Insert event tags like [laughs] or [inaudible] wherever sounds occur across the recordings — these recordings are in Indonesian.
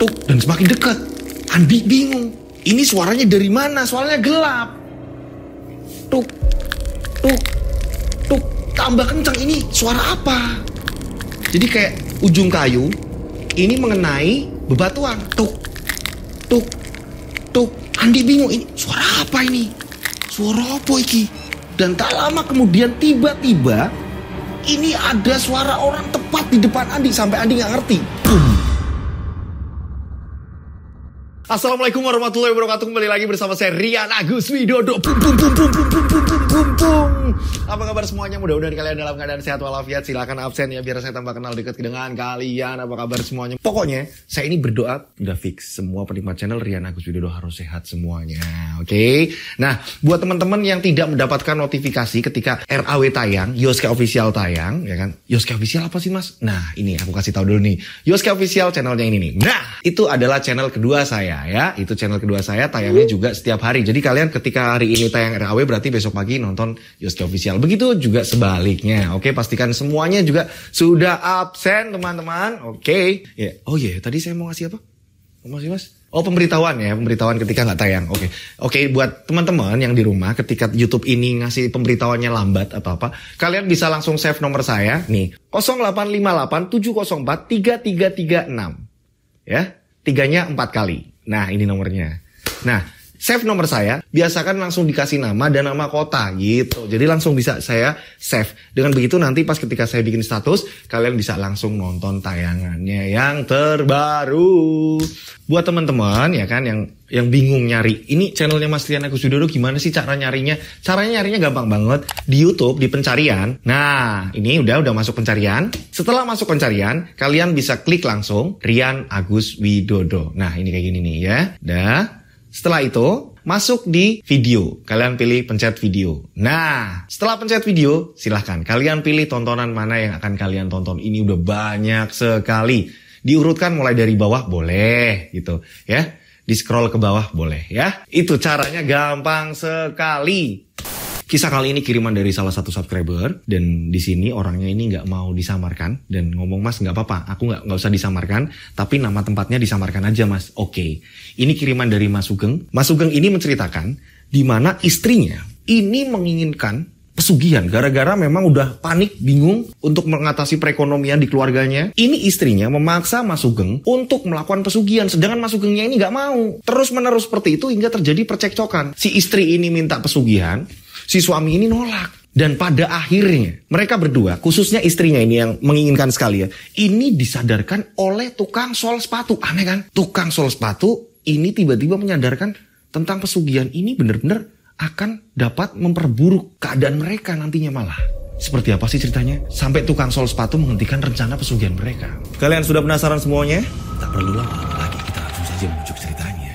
mengetuk dan semakin dekat. Andi bingung. Ini suaranya dari mana? Suaranya gelap. Tuk, tuk, tuk. Tambah kencang ini suara apa? Jadi kayak ujung kayu ini mengenai bebatuan. Tuk, tuk, tuk. Andi bingung ini suara apa ini? Suara apa iki? Dan tak lama kemudian tiba-tiba ini ada suara orang tepat di depan Andi sampai Andi nggak ngerti. Tuh. Assalamualaikum warahmatullahi wabarakatuh. Kembali lagi bersama saya Rian Agus Widodo. Pum pum pum pum pum pum pum pum pum Apa kabar semuanya? Mudah-mudahan kalian dalam keadaan sehat walafiat. Silahkan absen ya biar saya tambah kenal dekat dengan kalian. Apa kabar semuanya? Pokoknya saya ini berdoa udah fix semua penikmat channel Rian Agus Widodo harus sehat semuanya. Oke. Okay? Nah, buat teman-teman yang tidak mendapatkan notifikasi ketika RAW tayang, Yoske Official tayang, ya kan? Yoske Official apa sih, Mas? Nah, ini aku kasih tahu dulu nih. Yoske Official channelnya ini nih. Nah, itu adalah channel kedua saya ya itu channel kedua saya tayangnya juga setiap hari. Jadi kalian ketika hari ini tayang RAW berarti besok pagi nonton Yoski Official. Begitu juga sebaliknya. Oke, pastikan semuanya juga sudah absen teman-teman. Oke. Ya. Oh iya, yeah. tadi saya mau ngasih apa? Mau ngasih Mas? Oh pemberitahuan ya, pemberitahuan ketika nggak tayang. Oke, okay. oke okay, buat teman-teman yang di rumah, ketika YouTube ini ngasih pemberitahuannya lambat atau apa, kalian bisa langsung save nomor saya nih 0858 704 3336 ya, tiganya empat kali. Nah, ini nomornya. Nah, save nomor saya, biasakan langsung dikasih nama dan nama kota gitu. Jadi langsung bisa saya save. Dengan begitu nanti pas ketika saya bikin status, kalian bisa langsung nonton tayangannya yang terbaru. Buat teman-teman ya kan yang yang bingung nyari, ini channelnya Mas Rian Agus Widodo gimana sih cara nyarinya? Caranya nyarinya gampang banget di YouTube di pencarian. Nah, ini udah udah masuk pencarian. Setelah masuk pencarian, kalian bisa klik langsung Rian Agus Widodo. Nah, ini kayak gini nih ya. Dah. Setelah itu, masuk di video. Kalian pilih pencet video. Nah, setelah pencet video, silahkan kalian pilih tontonan mana yang akan kalian tonton. Ini udah banyak sekali. Diurutkan mulai dari bawah boleh gitu ya. Di scroll ke bawah boleh ya. Itu caranya gampang sekali. Kisah kali ini kiriman dari salah satu subscriber dan di sini orangnya ini nggak mau disamarkan dan ngomong mas nggak apa-apa, aku nggak nggak usah disamarkan, tapi nama tempatnya disamarkan aja mas. Oke, okay. ini kiriman dari Mas Sugeng. Mas Sugeng ini menceritakan di mana istrinya ini menginginkan pesugihan gara-gara memang udah panik bingung untuk mengatasi perekonomian di keluarganya. Ini istrinya memaksa Mas Sugeng untuk melakukan pesugihan sedangkan Mas Sugengnya ini nggak mau. Terus menerus seperti itu hingga terjadi percekcokan. Si istri ini minta pesugihan, si suami ini nolak. Dan pada akhirnya mereka berdua, khususnya istrinya ini yang menginginkan sekali ya, ini disadarkan oleh tukang sol sepatu. Aneh kan? Tukang sol sepatu ini tiba-tiba menyadarkan tentang pesugihan ini benar-benar akan dapat memperburuk keadaan mereka nantinya malah. Seperti apa sih ceritanya? Sampai tukang sol sepatu menghentikan rencana pesugihan mereka. Kalian sudah penasaran semuanya? Tak perlu lama lagi, kita langsung saja menuju ceritanya.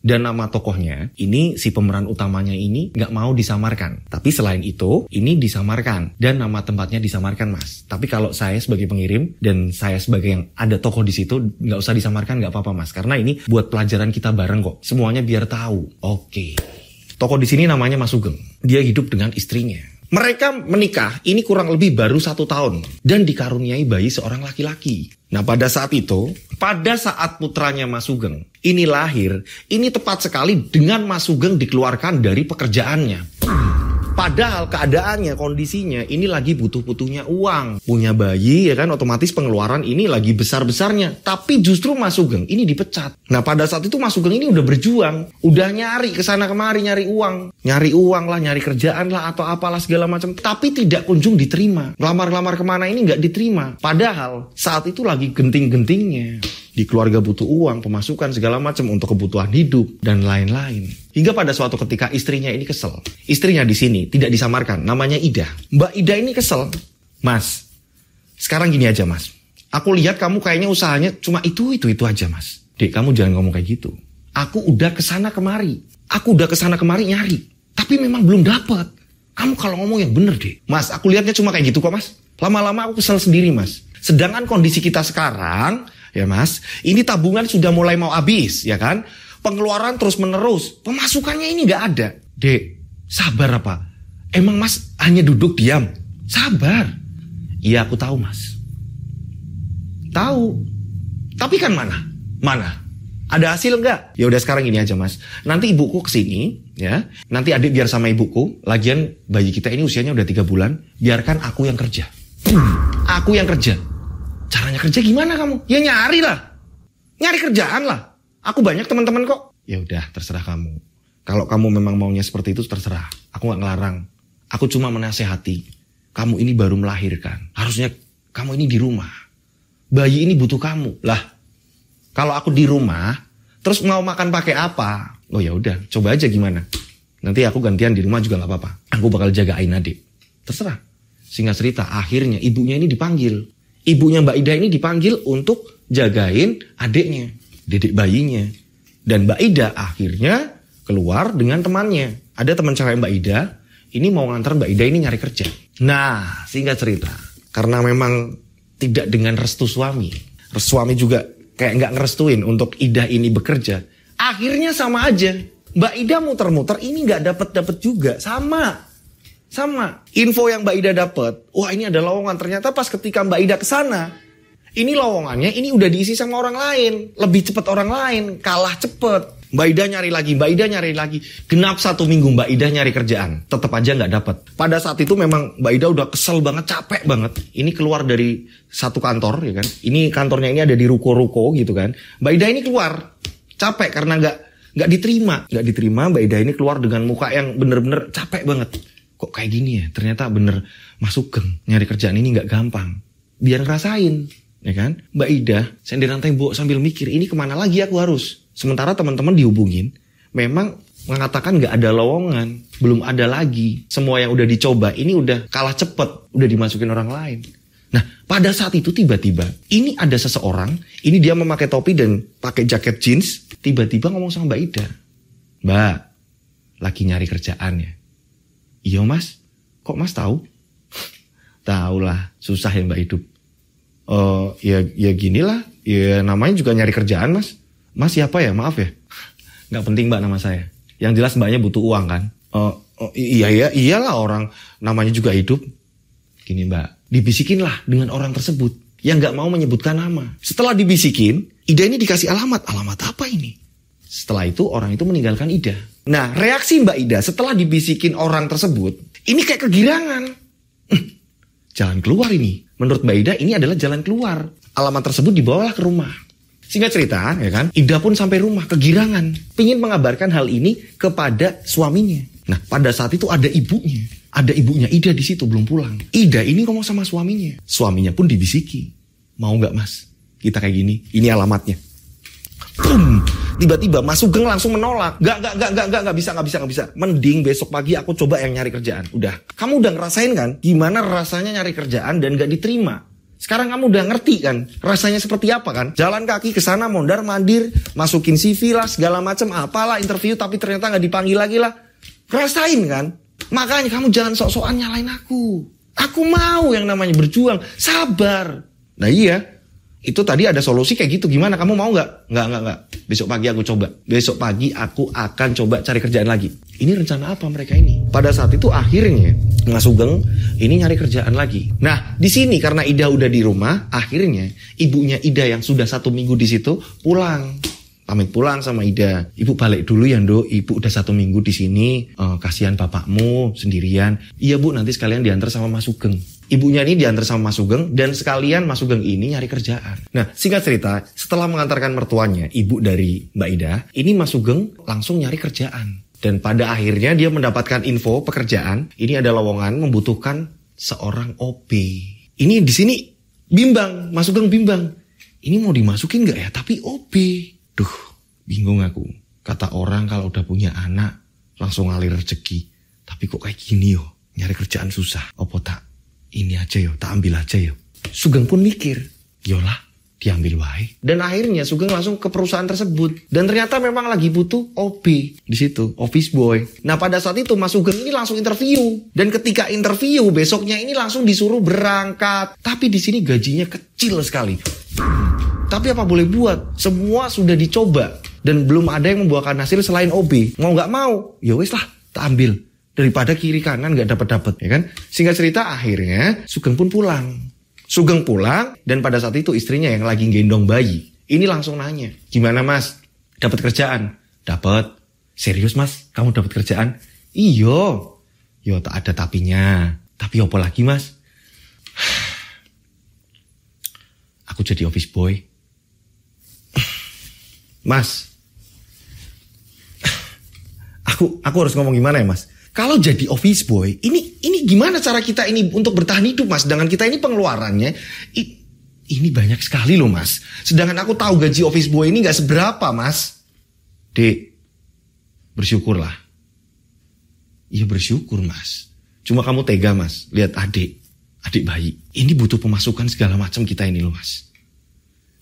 dan nama tokohnya, ini si pemeran utamanya ini nggak mau disamarkan. Tapi selain itu, ini disamarkan dan nama tempatnya disamarkan, Mas. Tapi kalau saya sebagai pengirim dan saya sebagai yang ada tokoh di situ, nggak usah disamarkan, nggak apa-apa, Mas. Karena ini buat pelajaran kita bareng kok. Semuanya biar tahu. Oke. Tokoh di sini namanya Mas Sugeng. Dia hidup dengan istrinya. Mereka menikah ini kurang lebih baru satu tahun dan dikaruniai bayi seorang laki-laki. Nah pada saat itu, pada saat putranya Mas Sugeng ini lahir, ini tepat sekali dengan Mas Sugeng dikeluarkan dari pekerjaannya. Padahal keadaannya, kondisinya ini lagi butuh-butuhnya uang. Punya bayi ya kan otomatis pengeluaran ini lagi besar-besarnya. Tapi justru Mas Sugeng ini dipecat. Nah pada saat itu Mas Sugeng ini udah berjuang. Udah nyari kesana kemari nyari uang. Nyari uang lah, nyari kerjaan lah atau apalah segala macam. Tapi tidak kunjung diterima. lamar-lamar kemana ini nggak diterima. Padahal saat itu lagi genting-gentingnya di keluarga butuh uang, pemasukan segala macam untuk kebutuhan hidup dan lain-lain. Hingga pada suatu ketika istrinya ini kesel. Istrinya di sini tidak disamarkan, namanya Ida. Mbak Ida ini kesel. Mas, sekarang gini aja mas. Aku lihat kamu kayaknya usahanya cuma itu itu itu aja mas. Dek kamu jangan ngomong kayak gitu. Aku udah kesana kemari. Aku udah kesana kemari nyari. Tapi memang belum dapat. Kamu kalau ngomong yang bener deh. Mas, aku lihatnya cuma kayak gitu kok mas. Lama-lama aku kesel sendiri mas. Sedangkan kondisi kita sekarang, ya Mas. Ini tabungan sudah mulai mau habis, ya kan? Pengeluaran terus menerus, pemasukannya ini nggak ada. Dek, sabar apa? Emang Mas hanya duduk diam? Sabar. Iya, aku tahu, Mas. Tahu. Tapi kan mana? Mana? Ada hasil nggak? Ya udah sekarang ini aja mas. Nanti ibuku kesini, ya. Nanti adik biar sama ibuku. Lagian bayi kita ini usianya udah tiga bulan. Biarkan aku yang kerja. Aku yang kerja. Caranya kerja gimana kamu? Ya nyari lah. Nyari kerjaan lah. Aku banyak teman-teman kok. Ya udah, terserah kamu. Kalau kamu memang maunya seperti itu terserah. Aku nggak ngelarang. Aku cuma menasehati. Kamu ini baru melahirkan. Harusnya kamu ini di rumah. Bayi ini butuh kamu. Lah, kalau aku di rumah, terus mau makan pakai apa? Oh ya udah, coba aja gimana. Nanti aku gantian di rumah juga nggak apa-apa. Aku bakal jaga Aina deh. Terserah. Singkat cerita, akhirnya ibunya ini dipanggil ibunya Mbak Ida ini dipanggil untuk jagain adiknya, iya. dedek bayinya. Dan Mbak Ida akhirnya keluar dengan temannya. Ada teman cewek Mbak Ida, ini mau ngantar Mbak Ida ini nyari kerja. Nah, singkat cerita, karena memang tidak dengan restu suami, suami juga kayak nggak ngerestuin untuk Ida ini bekerja. Akhirnya sama aja, Mbak Ida muter-muter ini nggak dapet-dapet juga sama sama, info yang Mbak Ida dapat, wah ini ada lowongan. Ternyata pas ketika Mbak Ida kesana sana, ini lowongannya ini udah diisi sama orang lain, lebih cepat orang lain, kalah cepet Mbak Ida nyari lagi, Mbak Ida nyari lagi. Genap satu minggu Mbak Ida nyari kerjaan, tetap aja nggak dapat. Pada saat itu memang Mbak Ida udah kesel banget, capek banget. Ini keluar dari satu kantor, ya kan? Ini kantornya ini ada di ruko-ruko gitu kan. Mbak Ida ini keluar, capek karena nggak nggak diterima, nggak diterima. Mbak Ida ini keluar dengan muka yang bener-bener capek banget kok kayak gini ya ternyata bener masuk geng nyari kerjaan ini nggak gampang biar ngerasain ya kan Mbak Ida sendirian tembok sambil mikir ini kemana lagi aku harus sementara teman-teman dihubungin memang mengatakan nggak ada lowongan belum ada lagi semua yang udah dicoba ini udah kalah cepet udah dimasukin orang lain Nah, pada saat itu tiba-tiba ini ada seseorang, ini dia memakai topi dan pakai jaket jeans, tiba-tiba ngomong sama Mbak Ida. Mbak, lagi nyari kerjaan ya. Iya mas, kok mas tahu? tahu lah, susah ya mbak hidup. Uh, ya ya ginilah, ya namanya juga nyari kerjaan mas. Mas siapa ya, maaf ya. Nggak penting mbak nama saya. Yang jelas mbaknya butuh uang kan. Uh, uh, iya iya iyalah orang namanya juga hidup. Gini mbak, dibisikin lah dengan orang tersebut yang nggak mau menyebutkan nama. Setelah dibisikin, ide ini dikasih alamat. Alamat apa ini? Setelah itu orang itu meninggalkan Ida. Nah, reaksi Mbak Ida setelah dibisikin orang tersebut, ini kayak kegirangan. Hmm, jalan keluar ini. Menurut Mbak Ida, ini adalah jalan keluar. Alamat tersebut dibawalah ke rumah. Singkat cerita, ya kan, Ida pun sampai rumah kegirangan, pingin mengabarkan hal ini kepada suaminya. Nah, pada saat itu ada ibunya, ada ibunya Ida di situ belum pulang. Ida ini ngomong sama suaminya, suaminya pun dibisiki, mau nggak mas? Kita kayak gini, ini alamatnya tiba-tiba Mas Sugeng langsung menolak. Gak, gak, gak, gak, gak, gak bisa, gak bisa, gak bisa. Mending besok pagi aku coba yang nyari kerjaan. Udah. Kamu udah ngerasain kan gimana rasanya nyari kerjaan dan gak diterima. Sekarang kamu udah ngerti kan rasanya seperti apa kan? Jalan kaki ke sana mondar mandir, masukin CV lah segala macam apalah interview tapi ternyata nggak dipanggil lagi lah. Rasain kan? Makanya kamu jangan sok-sokan nyalain aku. Aku mau yang namanya berjuang, sabar. Nah iya, itu tadi ada solusi kayak gitu gimana kamu mau nggak nggak nggak nggak besok pagi aku coba besok pagi aku akan coba cari kerjaan lagi ini rencana apa mereka ini pada saat itu akhirnya Mas Sugeng ini nyari kerjaan lagi nah di sini karena Ida udah di rumah akhirnya ibunya Ida yang sudah satu minggu di situ pulang pamit pulang sama Ida. Ibu balik dulu ya, Ndo Ibu udah satu minggu di sini. Uh, kasihan bapakmu sendirian. Iya, Bu, nanti sekalian diantar sama Mas Sugeng ibunya ini diantar sama Mas Sugeng dan sekalian Mas Sugeng ini nyari kerjaan. Nah, singkat cerita, setelah mengantarkan mertuanya, ibu dari Mbak Ida, ini Mas Sugeng langsung nyari kerjaan. Dan pada akhirnya dia mendapatkan info pekerjaan, ini ada lowongan membutuhkan seorang OP. Ini di sini bimbang, Mas Sugeng bimbang. Ini mau dimasukin nggak ya? Tapi OP, Duh, bingung aku. Kata orang kalau udah punya anak, langsung ngalir rezeki. Tapi kok kayak gini yo, nyari kerjaan susah. Opo tak? ini aja yuk, tak ambil aja yuk. Sugeng pun mikir, yola diambil wae. Dan akhirnya Sugeng langsung ke perusahaan tersebut. Dan ternyata memang lagi butuh OB di situ, office boy. Nah pada saat itu Mas Sugeng ini langsung interview. Dan ketika interview besoknya ini langsung disuruh berangkat. Tapi di sini gajinya kecil sekali. Tapi apa boleh buat? Semua sudah dicoba dan belum ada yang membuahkan hasil selain OB. Mau nggak mau, ya lah, tak ambil daripada kiri kanan nggak dapat dapat ya kan singkat cerita akhirnya Sugeng pun pulang Sugeng pulang dan pada saat itu istrinya yang lagi gendong bayi ini langsung nanya gimana mas dapat kerjaan dapat serius mas kamu dapat kerjaan iyo yo tak ada tapinya tapi apa lagi mas [sighs] aku jadi office boy [sighs] mas [laughs] aku aku harus ngomong gimana ya mas kalau jadi office boy, ini ini gimana cara kita ini untuk bertahan hidup, Mas? Dengan kita ini pengeluarannya i, ini banyak sekali loh, Mas. Sedangkan aku tahu gaji office boy ini nggak seberapa, Mas. Dek, bersyukurlah. Iya bersyukur, Mas. Cuma kamu tega, Mas. Lihat adik, adik bayi. Ini butuh pemasukan segala macam kita ini loh, Mas.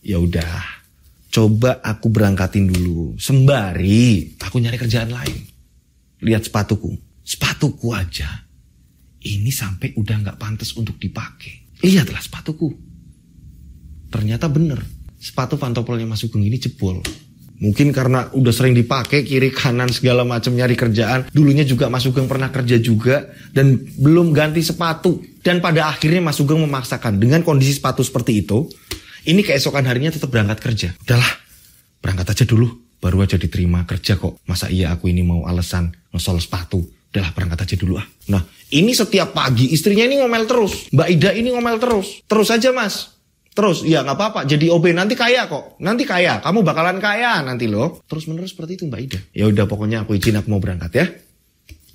Ya udah, coba aku berangkatin dulu. Sembari aku nyari kerjaan lain. Lihat sepatuku, sepatuku aja. Ini sampai udah nggak pantas untuk dipakai. Lihatlah sepatuku. Ternyata bener. Sepatu pantopolnya Mas Sugeng ini jebol. Mungkin karena udah sering dipakai kiri kanan segala macam nyari kerjaan. Dulunya juga Mas Sugeng pernah kerja juga dan belum ganti sepatu. Dan pada akhirnya Mas Sugeng memaksakan dengan kondisi sepatu seperti itu. Ini keesokan harinya tetap berangkat kerja. Udahlah, berangkat aja dulu. Baru aja diterima kerja kok. Masa iya aku ini mau alasan ngesol sepatu udahlah berangkat aja dulu ah. Nah, ini setiap pagi istrinya ini ngomel terus. Mbak Ida ini ngomel terus. Terus aja mas. Terus, ya nggak apa-apa. Jadi OB nanti kaya kok. Nanti kaya. Kamu bakalan kaya nanti loh. Terus menerus seperti itu Mbak Ida. Ya udah pokoknya aku izin aku mau berangkat ya.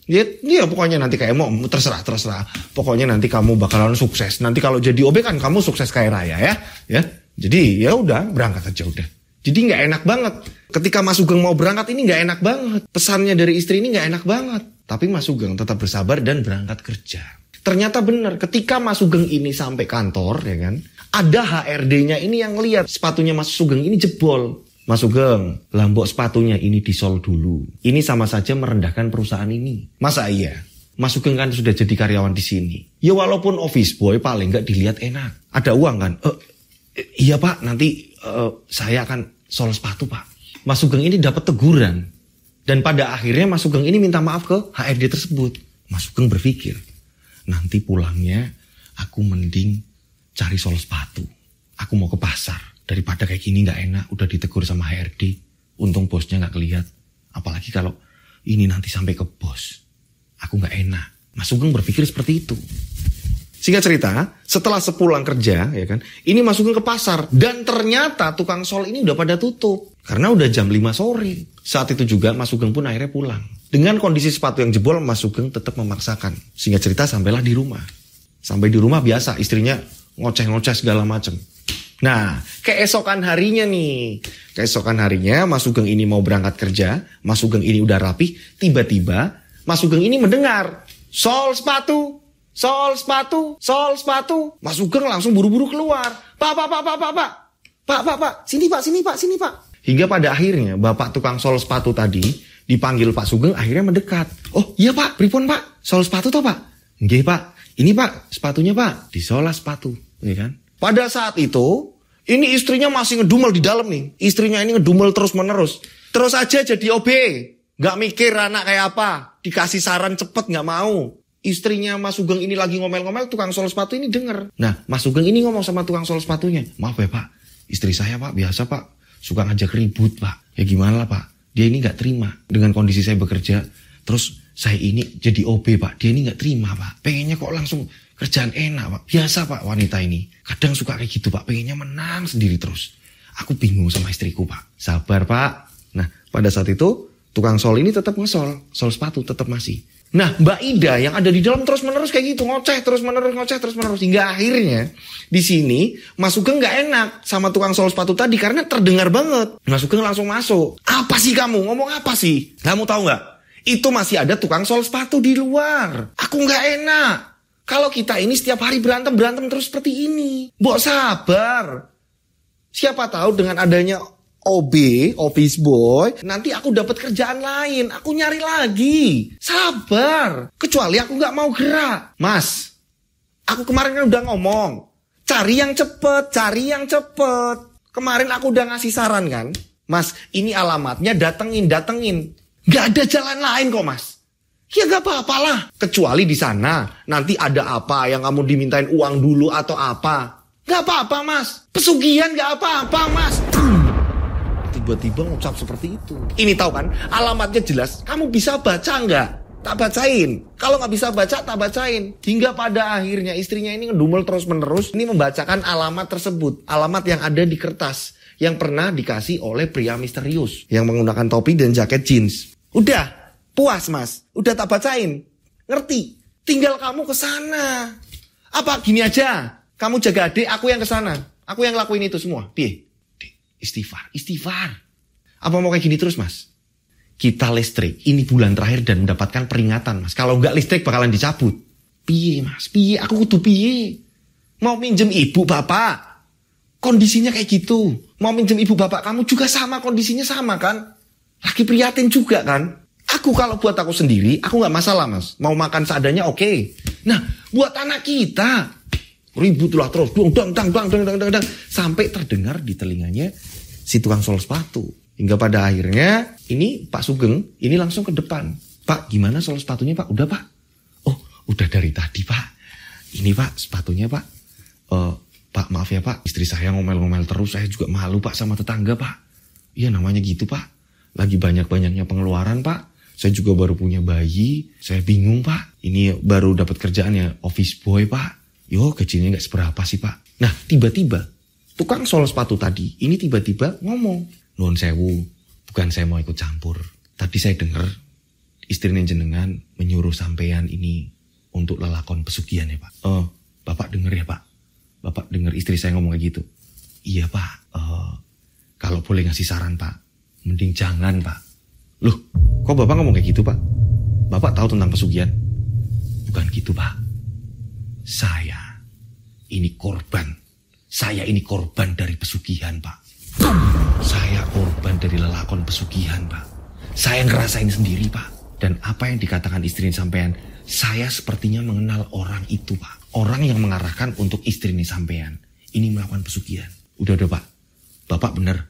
Ya, ya pokoknya nanti kayak mau terserah terserah. Pokoknya nanti kamu bakalan sukses. Nanti kalau jadi OB kan kamu sukses kaya raya ya. Ya. Jadi ya udah berangkat aja udah. Jadi nggak enak banget. Ketika Mas Sugeng mau berangkat ini nggak enak banget. Pesannya dari istri ini nggak enak banget. Tapi Mas Sugeng tetap bersabar dan berangkat kerja. Ternyata benar, ketika Mas Sugeng ini sampai kantor, ya kan, ada HRD-nya ini yang lihat sepatunya Mas Sugeng ini jebol. Mas Sugeng, lambok sepatunya ini disol dulu. Ini sama saja merendahkan perusahaan ini. Masa iya? Mas Sugeng kan sudah jadi karyawan di sini. Ya walaupun office boy paling nggak dilihat enak. Ada uang kan? E, iya pak, nanti e, saya akan sol sepatu pak. Mas Sugeng ini dapat teguran dan pada akhirnya Mas Sugeng ini minta maaf ke HRD tersebut. Mas Sugeng berpikir, nanti pulangnya aku mending cari sol sepatu. Aku mau ke pasar. Daripada kayak gini gak enak, udah ditegur sama HRD. Untung bosnya gak keliat. Apalagi kalau ini nanti sampai ke bos. Aku gak enak. Mas Sugeng berpikir seperti itu. Singkat cerita, setelah sepulang kerja, ya kan, ini masukin ke pasar. Dan ternyata tukang sol ini udah pada tutup. Karena udah jam 5 sore. Saat itu juga Mas Sugeng pun akhirnya pulang. Dengan kondisi sepatu yang jebol, Mas Sugeng tetap memaksakan. Singkat cerita sampailah di rumah. Sampai di rumah biasa, istrinya ngoceh-ngoceh segala macem. Nah, keesokan harinya nih. Keesokan harinya Mas Sugeng ini mau berangkat kerja. Mas Sugeng ini udah rapih. Tiba-tiba Mas Sugeng ini mendengar. Sol sepatu Sol sepatu, sol sepatu. Mas Sugeng langsung buru-buru keluar. Pak, pak, pak, pak, pak, pak. Pak, pak, pak. Sini, pak, sini, pak, sini, pak. Hingga pada akhirnya bapak tukang sol sepatu tadi dipanggil Pak Sugeng akhirnya mendekat. Oh iya pak, pripun pak? Sol sepatu toh pak? Nggih pak, ini pak sepatunya pak. Disolah sepatu, Ini kan? Pada saat itu ini istrinya masih ngedumel di dalam nih. Istrinya ini ngedumel terus menerus. Terus aja jadi OB. Gak mikir anak kayak apa. Dikasih saran cepet nggak mau istrinya Mas Sugeng ini lagi ngomel-ngomel, tukang sol sepatu ini denger. Nah, Mas Sugeng ini ngomong sama tukang sol sepatunya, maaf ya Pak, istri saya Pak biasa Pak, suka ngajak ribut Pak. Ya gimana lah Pak, dia ini nggak terima dengan kondisi saya bekerja, terus saya ini jadi OB Pak, dia ini nggak terima Pak. Pengennya kok langsung kerjaan enak Pak, biasa Pak wanita ini. Kadang suka kayak gitu Pak, pengennya menang sendiri terus. Aku bingung sama istriku Pak, sabar Pak. Nah, pada saat itu tukang sol ini tetap ngesol, sol sepatu tetap masih. Nah, Mbak Ida yang ada di dalam terus-menerus kayak gitu, ngoceh terus-menerus, ngoceh terus-menerus hingga akhirnya di sini Mas Sugeng nggak enak sama tukang sol sepatu tadi karena terdengar banget. Mas Sugeng langsung masuk. Apa sih kamu? Ngomong apa sih? Kamu tahu nggak? Itu masih ada tukang sol sepatu di luar. Aku nggak enak. Kalau kita ini setiap hari berantem-berantem terus seperti ini. Bok sabar. Siapa tahu dengan adanya OB, office boy, nanti aku dapat kerjaan lain, aku nyari lagi. Sabar, kecuali aku nggak mau gerak. Mas, aku kemarin kan udah ngomong, cari yang cepet, cari yang cepet. Kemarin aku udah ngasih saran kan, Mas, ini alamatnya datengin, datengin. Gak ada jalan lain kok mas. Ya gak apa-apalah. Kecuali di sana, nanti ada apa yang kamu dimintain uang dulu atau apa. Gak apa-apa mas. Pesugihan gak apa-apa mas tiba-tiba ngucap seperti itu. Ini tahu kan, alamatnya jelas. Kamu bisa baca nggak? Tak bacain. Kalau nggak bisa baca, tak bacain. Hingga pada akhirnya istrinya ini ngedumel terus-menerus. Ini membacakan alamat tersebut. Alamat yang ada di kertas. Yang pernah dikasih oleh pria misterius. Yang menggunakan topi dan jaket jeans. Udah, puas mas. Udah tak bacain. Ngerti? Tinggal kamu ke sana. Apa gini aja? Kamu jaga adik, aku yang ke sana. Aku yang lakuin itu semua. Pih. Istighfar, istighfar. Apa mau kayak gini terus mas? Kita listrik, ini bulan terakhir dan mendapatkan peringatan mas. Kalau nggak listrik bakalan dicabut. Piye mas, piye, aku kudu piye. Mau minjem ibu bapak. Kondisinya kayak gitu. Mau minjem ibu bapak kamu juga sama, kondisinya sama kan. Laki prihatin juga kan. Aku kalau buat aku sendiri, aku nggak masalah mas. Mau makan seadanya oke. Okay. Nah, buat anak kita, ributlah terus dong dong dong dong dong dong dang sampai terdengar di telinganya si tukang sol sepatu. Hingga pada akhirnya ini Pak Sugeng ini langsung ke depan. Pak gimana sol sepatunya Pak? Udah Pak? Oh udah dari tadi Pak. Ini Pak sepatunya Pak. Uh, Pak maaf ya Pak istri saya ngomel-ngomel terus saya juga malu Pak sama tetangga Pak. Iya namanya gitu Pak. Lagi banyak-banyaknya pengeluaran Pak. Saya juga baru punya bayi. Saya bingung Pak. Ini baru dapat kerjaan ya office boy Pak. Yo gajinya nggak seberapa sih Pak. Nah tiba-tiba tukang sol sepatu tadi ini tiba-tiba ngomong, non sewu, bukan saya mau ikut campur. Tadi saya dengar istrinya jenengan menyuruh sampean ini untuk lelakon pesugihan ya, Pak." "Oh, Bapak dengar ya, Pak. Bapak dengar istri saya ngomong kayak gitu." "Iya, Pak. Uh, kalau boleh ngasih saran, Pak, mending jangan, Pak." "Loh, kok Bapak ngomong kayak gitu, Pak? Bapak tahu tentang pesugihan?" "Bukan gitu, Pak. Saya ini korban saya ini korban dari pesugihan, Pak. Saya korban dari lelakon pesugihan, Pak. Saya ngerasain sendiri, Pak. Dan apa yang dikatakan istri ini sampean, saya sepertinya mengenal orang itu, Pak. Orang yang mengarahkan untuk istri ini sampean. Ini melakukan pesugihan. Udah, udah, Pak. Bapak benar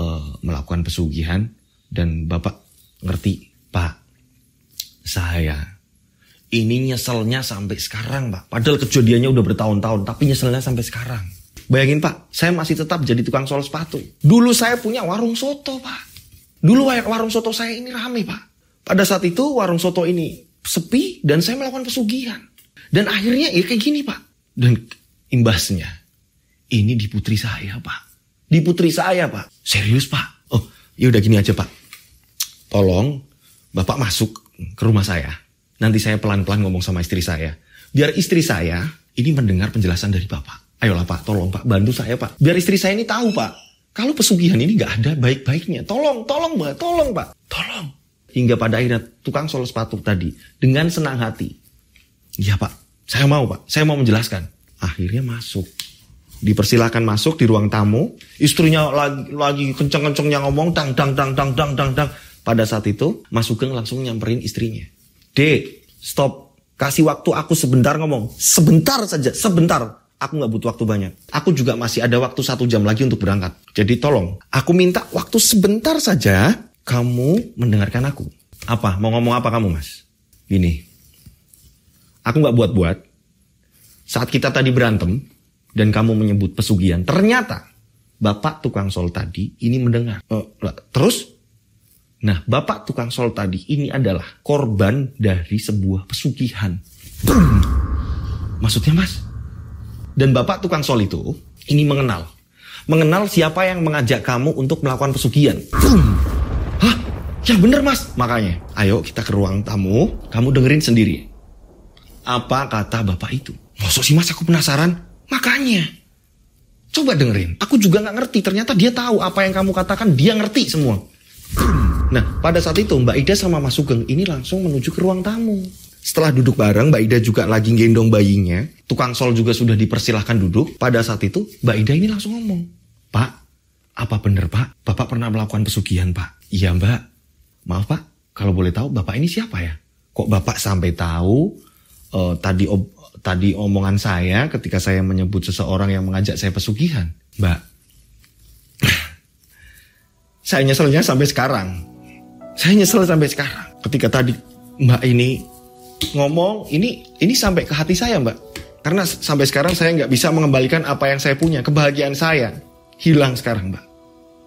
uh, melakukan pesugihan dan Bapak ngerti, Pak. Saya ini nyeselnya sampai sekarang, Pak. Padahal kejadiannya udah bertahun-tahun, tapi nyeselnya sampai sekarang. Bayangin Pak, saya masih tetap jadi tukang sol sepatu. Dulu saya punya warung soto Pak. Dulu warung soto saya ini rame Pak. Pada saat itu warung soto ini sepi dan saya melakukan pesugihan. Dan akhirnya ya kayak gini Pak. Dan imbasnya, ini di putri saya Pak. Di putri saya Pak. Serius Pak. Oh ya udah gini aja Pak. Tolong Bapak masuk ke rumah saya. Nanti saya pelan-pelan ngomong sama istri saya. Biar istri saya ini mendengar penjelasan dari Bapak. Ayolah Pak, tolong Pak, bantu saya Pak. Biar istri saya ini tahu Pak, kalau pesugihan ini nggak ada baik-baiknya. Tolong, tolong Pak, tolong Pak, tolong. Hingga pada akhirnya tukang sol sepatu tadi dengan senang hati. Iya Pak, saya mau Pak, saya mau menjelaskan. Akhirnya masuk dipersilakan masuk di ruang tamu. Istrinya lagi, lagi kenceng-kencengnya ngomong dang dang dang dang dang dang dang. Pada saat itu Mas Sugeng langsung nyamperin istrinya. D, stop. Kasih waktu aku sebentar ngomong. Sebentar saja, sebentar aku nggak butuh waktu banyak. Aku juga masih ada waktu satu jam lagi untuk berangkat. Jadi tolong, aku minta waktu sebentar saja kamu mendengarkan aku. Apa? Mau ngomong apa kamu mas? Gini, aku nggak buat-buat. Saat kita tadi berantem dan kamu menyebut pesugihan, ternyata bapak tukang sol tadi ini mendengar. Uh, terus? Nah, bapak tukang sol tadi ini adalah korban dari sebuah pesugihan. Maksudnya mas, dan bapak tukang sol itu ini mengenal. Mengenal siapa yang mengajak kamu untuk melakukan pesugihan. Hah? Ya bener mas. Makanya, ayo kita ke ruang tamu. Kamu dengerin sendiri. Apa kata bapak itu? Masuk sih mas aku penasaran. Makanya. Coba dengerin. Aku juga nggak ngerti. Ternyata dia tahu apa yang kamu katakan. Dia ngerti semua. Nah, pada saat itu Mbak Ida sama Mas Sugeng ini langsung menuju ke ruang tamu. Setelah duduk bareng, Mbak Ida juga lagi gendong bayinya. Tukang sol juga sudah dipersilahkan duduk. Pada saat itu, Mbak Ida ini langsung ngomong, Pak, apa benar Pak? Bapak pernah melakukan pesugihan Pak? Iya Mbak. Maaf Pak, kalau boleh tahu Bapak ini siapa ya? Kok Bapak sampai tahu uh, tadi ob, tadi omongan saya ketika saya menyebut seseorang yang mengajak saya pesugihan? Mbak, [laughs] saya nyeselnya sampai sekarang. Saya nyesel sampai sekarang. Ketika tadi Mbak ini ngomong ini ini sampai ke hati saya mbak karena sampai sekarang saya nggak bisa mengembalikan apa yang saya punya kebahagiaan saya hilang sekarang mbak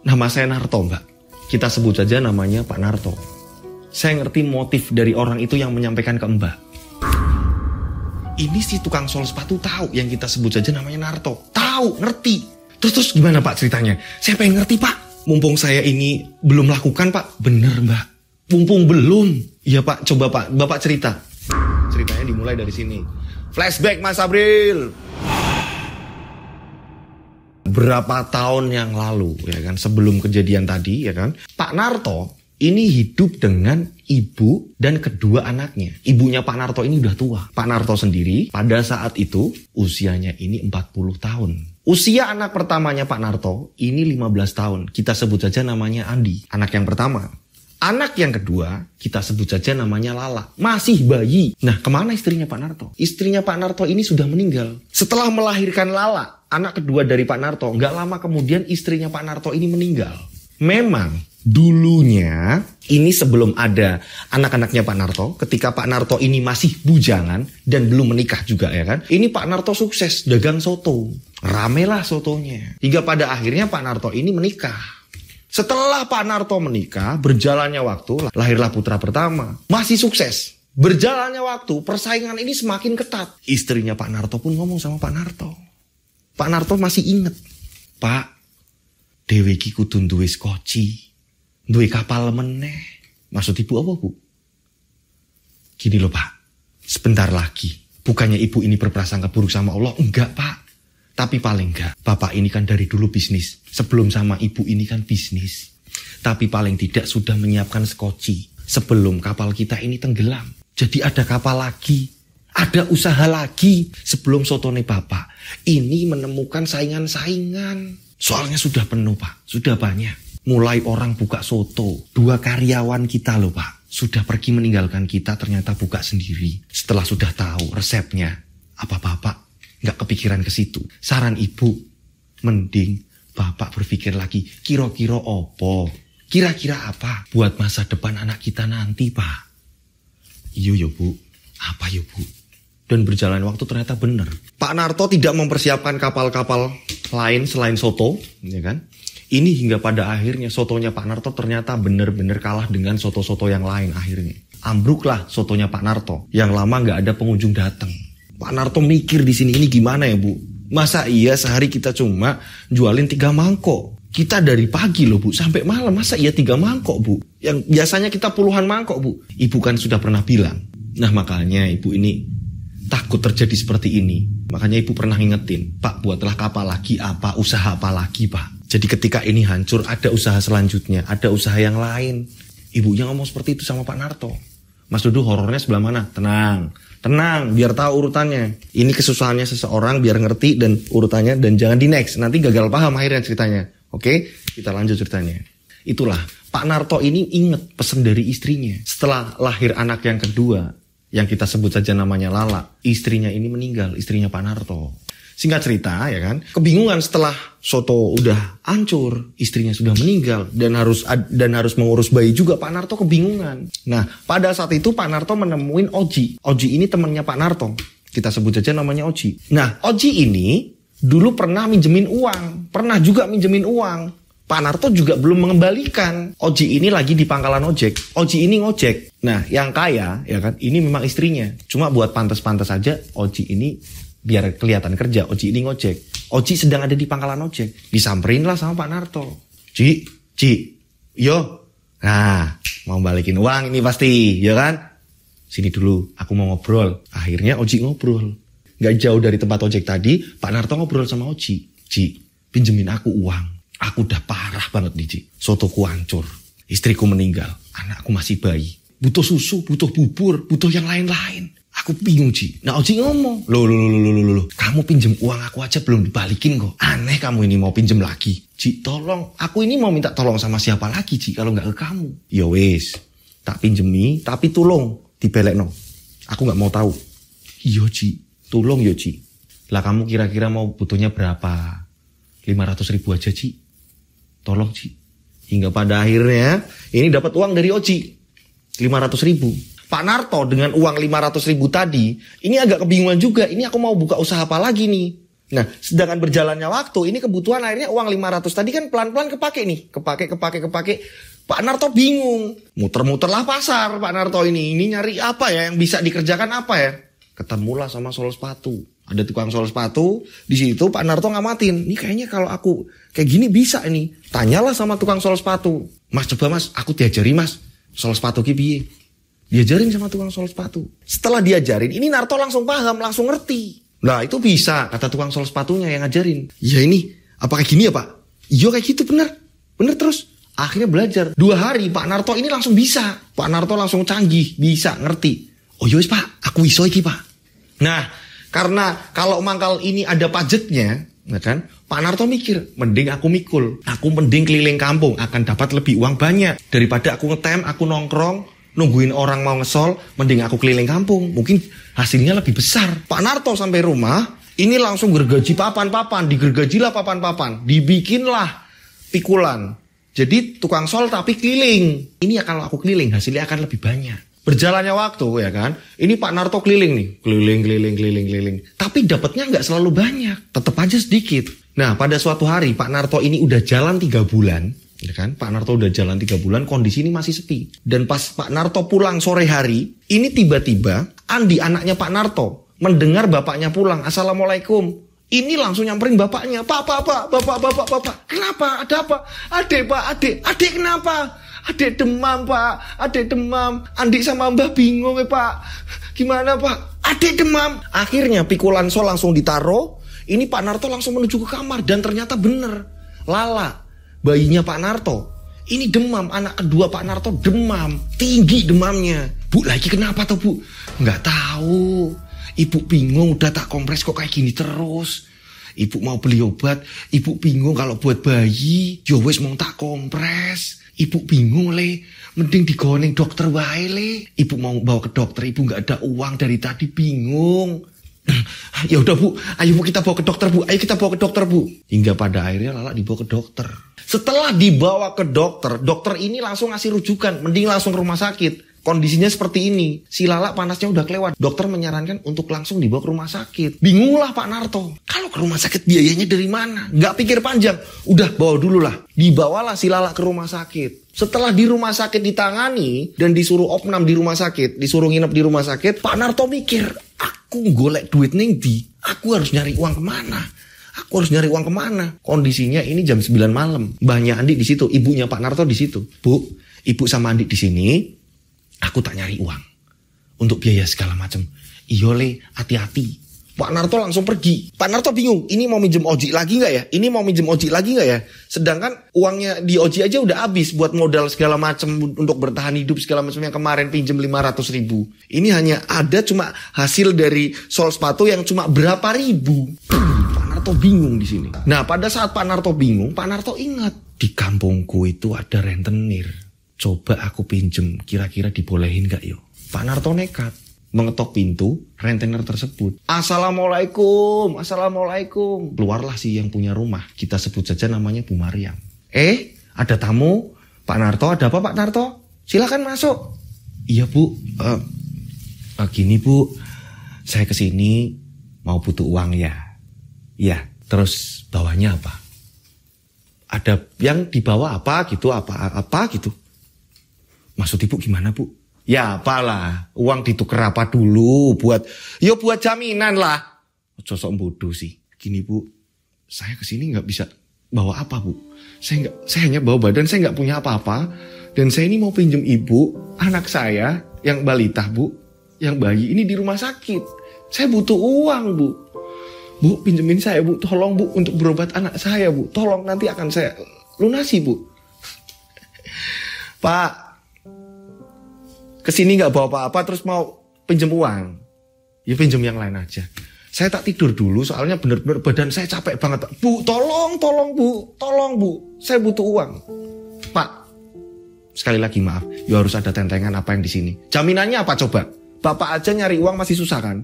nama saya Narto mbak kita sebut saja namanya Pak Narto saya ngerti motif dari orang itu yang menyampaikan ke mbak ini si tukang sol sepatu tahu yang kita sebut saja namanya Narto tahu ngerti terus terus gimana pak ceritanya saya pengen ngerti pak mumpung saya ini belum lakukan pak bener mbak mumpung belum ya pak coba pak bapak cerita ceritanya dimulai dari sini. Flashback Mas Abril. Berapa tahun yang lalu ya kan sebelum kejadian tadi ya kan Pak Narto ini hidup dengan ibu dan kedua anaknya. Ibunya Pak Narto ini udah tua. Pak Narto sendiri pada saat itu usianya ini 40 tahun. Usia anak pertamanya Pak Narto ini 15 tahun. Kita sebut saja namanya Andi, anak yang pertama. Anak yang kedua, kita sebut saja namanya Lala. Masih bayi. Nah, kemana istrinya Pak Narto? Istrinya Pak Narto ini sudah meninggal. Setelah melahirkan Lala, anak kedua dari Pak Narto, nggak lama kemudian istrinya Pak Narto ini meninggal. Memang dulunya ini sebelum ada anak-anaknya Pak Narto, ketika Pak Narto ini masih bujangan dan belum menikah juga ya kan. Ini Pak Narto sukses dagang soto. Ramelah sotonya. Hingga pada akhirnya Pak Narto ini menikah. Setelah Pak Narto menikah, berjalannya waktu, lahirlah putra pertama. Masih sukses. Berjalannya waktu, persaingan ini semakin ketat. Istrinya Pak Narto pun ngomong sama Pak Narto. Pak Narto masih inget. Pak, Dewi kudu duwe skoci. Duwe kapal meneh. Maksud ibu apa, Bu? Gini loh, Pak. Sebentar lagi. Bukannya ibu ini berprasangka buruk sama Allah. Enggak, Pak. Tapi paling enggak, bapak ini kan dari dulu bisnis. Sebelum sama ibu ini kan bisnis. Tapi paling tidak sudah menyiapkan skoci sebelum kapal kita ini tenggelam. Jadi ada kapal lagi, ada usaha lagi sebelum sotone bapak. Ini menemukan saingan-saingan. Soalnya sudah penuh pak, sudah banyak. Mulai orang buka soto, dua karyawan kita loh pak. Sudah pergi meninggalkan kita ternyata buka sendiri. Setelah sudah tahu resepnya, apa bapak nggak kepikiran ke situ. Saran ibu, mending bapak berpikir lagi, kiro kiro opo, kira-kira apa buat masa depan anak kita nanti, Pak. Iyo yo ya, bu, apa yo ya, bu? Dan berjalan waktu ternyata benar. Pak Narto tidak mempersiapkan kapal-kapal lain selain Soto, ya kan? Ini hingga pada akhirnya sotonya Pak Narto ternyata benar-benar kalah dengan soto-soto yang lain akhirnya. Ambruklah sotonya Pak Narto yang lama nggak ada pengunjung datang. Pak Narto mikir di sini ini gimana ya Bu? Masa iya sehari kita cuma jualin tiga mangkok? Kita dari pagi loh Bu sampai malam masa iya tiga mangkok Bu? Yang biasanya kita puluhan mangkok Bu. Ibu kan sudah pernah bilang. Nah makanya Ibu ini takut terjadi seperti ini. Makanya Ibu pernah ngingetin, Pak buatlah kapal lagi apa, usaha apa lagi Pak. Jadi ketika ini hancur ada usaha selanjutnya, ada usaha yang lain. Ibunya ngomong seperti itu sama Pak Narto. Mas Dudu horornya sebelah mana? Tenang, Tenang, biar tahu urutannya. Ini kesusahannya seseorang biar ngerti dan urutannya dan jangan di next. Nanti gagal paham akhirnya ceritanya. Oke, kita lanjut ceritanya. Itulah Pak Narto ini inget pesan dari istrinya. Setelah lahir anak yang kedua, yang kita sebut saja namanya Lala, istrinya ini meninggal, istrinya Pak Narto. Singkat cerita ya kan, kebingungan setelah Soto udah hancur, istrinya sudah meninggal dan harus dan harus mengurus bayi juga Pak Narto kebingungan. Nah, pada saat itu Pak Narto menemuin Oji. Oji ini temennya Pak Narto. Kita sebut saja namanya Oji. Nah, Oji ini dulu pernah minjemin uang, pernah juga minjemin uang. Pak Narto juga belum mengembalikan. Oji ini lagi di pangkalan ojek. Oji ini ngojek. Nah, yang kaya ya kan, ini memang istrinya. Cuma buat pantas-pantas aja Oji ini biar kelihatan kerja Oji ini ngojek Oji sedang ada di pangkalan ojek disamperin lah sama Pak Narto Ji Ji yo nah mau balikin uang ini pasti ya kan sini dulu aku mau ngobrol akhirnya Oji ngobrol nggak jauh dari tempat ojek tadi Pak Narto ngobrol sama Oji Ji pinjemin aku uang aku udah parah banget nih Ji sotoku hancur istriku meninggal anakku masih bayi butuh susu butuh bubur butuh yang lain-lain Aku bingung Ji. Nah Oji ngomong, loh loh loh loh loh loh, kamu pinjem uang aku aja belum dibalikin kok. Aneh kamu ini mau pinjem lagi. Ji tolong, aku ini mau minta tolong sama siapa lagi Ji kalau nggak ke kamu. Ya wes, tak pinjemi tapi tolong dibelek no. Aku nggak mau tahu. Iya Ji, tolong yo ya, Ji. Lah kamu kira-kira mau butuhnya berapa? 500 ribu aja Ci. Tolong Ci. Hingga pada akhirnya ini dapat uang dari Oci. 500 ribu. Pak Narto dengan uang 500 ribu tadi, ini agak kebingungan juga. Ini aku mau buka usaha apa lagi nih? Nah, sedangkan berjalannya waktu, ini kebutuhan akhirnya uang 500 tadi kan pelan-pelan kepake nih. Kepake, kepake, kepake. Pak Narto bingung. Muter-muterlah pasar Pak Narto ini. Ini nyari apa ya? Yang bisa dikerjakan apa ya? Ketemulah sama solo sepatu. Ada tukang solo sepatu. Di situ Pak Narto ngamatin. Ini kayaknya kalau aku kayak gini bisa ini. Tanyalah sama tukang solo sepatu. Mas coba mas, aku diajari mas. Solo sepatu kipi Diajarin sama tukang sol sepatu. Setelah diajarin, ini Narto langsung paham, langsung ngerti. Nah itu bisa, kata tukang sol sepatunya yang ngajarin. Ya ini, apakah gini ya Pak? Iya kayak gitu bener. Bener terus. Akhirnya belajar. Dua hari Pak Narto ini langsung bisa. Pak Narto langsung canggih, bisa, ngerti. Oh iya Pak, aku iso iki Pak. Nah, karena kalau mangkal ini ada pajaknya, ya kan? Pak Narto mikir, mending aku mikul. Aku mending keliling kampung, akan dapat lebih uang banyak. Daripada aku ngetem, aku nongkrong, nungguin orang mau ngesol, mending aku keliling kampung. Mungkin hasilnya lebih besar. Pak Narto sampai rumah, ini langsung gergaji papan-papan, digergajilah papan-papan, dibikinlah pikulan. Jadi tukang sol tapi keliling. Ini ya kalau aku keliling hasilnya akan lebih banyak. Berjalannya waktu ya kan. Ini Pak Narto keliling nih, keliling keliling keliling keliling. Tapi dapatnya nggak selalu banyak, tetap aja sedikit. Nah pada suatu hari Pak Narto ini udah jalan tiga bulan, ya kan? Pak Narto udah jalan tiga bulan, kondisi ini masih sepi. Dan pas Pak Narto pulang sore hari, ini tiba-tiba Andi anaknya Pak Narto mendengar bapaknya pulang, assalamualaikum. Ini langsung nyamperin bapaknya, pak, pak, pak, bapak, bapak, bapak, kenapa, ada apa, Adik pak, adik, adik kenapa, Adik demam, pak, adik demam, Andi sama mbah bingung, ya, pak, gimana, pak, Adik demam. Akhirnya pikulan so langsung ditaruh. ini Pak Narto langsung menuju ke kamar, dan ternyata bener, Lala, bayinya Pak Narto. Ini demam, anak kedua Pak Narto demam, tinggi demamnya. Bu lagi kenapa tuh bu? Nggak tahu. Ibu bingung udah tak kompres kok kayak gini terus. Ibu mau beli obat, ibu bingung kalau buat bayi, yo ya mau tak kompres. Ibu bingung le, mending digoneng dokter wae le. Ibu mau bawa ke dokter, ibu nggak ada uang dari tadi bingung. [clears throat] ya udah bu, ayo bu kita bawa ke dokter bu, ayo kita bawa ke dokter bu. Hingga pada akhirnya Lala dibawa ke dokter. Setelah dibawa ke dokter, dokter ini langsung ngasih rujukan, mending langsung ke rumah sakit. Kondisinya seperti ini, si Lala panasnya udah kelewat. Dokter menyarankan untuk langsung dibawa ke rumah sakit. Bingunglah Pak Narto, kalau ke rumah sakit biayanya dari mana? Gak pikir panjang, udah bawa dulu lah. Dibawalah si Lala ke rumah sakit. Setelah di rumah sakit ditangani dan disuruh opnam di rumah sakit, disuruh nginep di rumah sakit, Pak Narto mikir, aku golek duit neng aku harus nyari uang kemana? Aku harus nyari uang kemana? Kondisinya ini jam 9 malam. banyak Andi di situ, ibunya Pak Narto di situ. Bu, ibu sama Andi di sini, aku tak nyari uang. Untuk biaya segala macam. Iya, le, hati-hati. Pak Narto langsung pergi. Pak Narto bingung, ini mau minjem Oji lagi nggak ya? Ini mau minjem Oji lagi nggak ya? Sedangkan uangnya di Oji aja udah habis buat modal segala macam untuk bertahan hidup segala macam yang kemarin pinjem 500 ribu. Ini hanya ada cuma hasil dari sol sepatu yang cuma berapa ribu. Narto bingung di sini. Nah, pada saat Pak Narto bingung, Pak Narto ingat di kampungku itu ada rentenir. Coba aku pinjem, kira-kira dibolehin gak yo? Pak Narto nekat mengetok pintu rentenir tersebut. Assalamualaikum, assalamualaikum. Keluarlah si yang punya rumah. Kita sebut saja namanya Bu Mariam. Eh, ada tamu. Pak Narto, ada apa Pak Narto? Silakan masuk. Iya Bu, uh, uh, gini Bu, saya kesini mau butuh uang ya Iya, terus bawahnya apa? Ada yang di bawah apa gitu, apa apa gitu. Maksud Ibu gimana, Bu? Ya apalah, uang ditukar apa dulu buat yo ya buat jaminan lah. Sosok bodoh sih. Gini Bu, saya kesini nggak bisa bawa apa Bu. Saya nggak, saya hanya bawa badan, saya nggak punya apa-apa. Dan saya ini mau pinjem ibu, anak saya yang balita Bu, yang bayi ini di rumah sakit. Saya butuh uang Bu. Bu, pinjemin saya, Bu. Tolong, Bu, untuk berobat anak saya, Bu. Tolong nanti akan saya lunasi, Bu. [laughs] Pak, kesini nggak bawa apa-apa terus mau pinjem uang. Ya pinjem yang lain aja. Saya tak tidur dulu soalnya bener-bener badan saya capek banget. Pak. Bu, tolong, tolong, Bu. Tolong, Bu. Saya butuh uang. Pak, sekali lagi maaf, ya harus ada tentengan apa yang di sini. Jaminannya apa coba? Bapak aja nyari uang masih susah kan?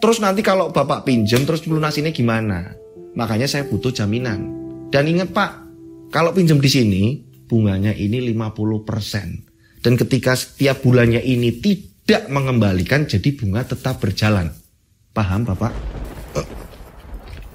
Terus nanti kalau bapak pinjam terus lunasinnya gimana? Makanya saya butuh jaminan. Dan ingat pak, kalau pinjam di sini bunganya ini 50%. Dan ketika setiap bulannya ini tidak mengembalikan jadi bunga tetap berjalan. Paham bapak? Uh,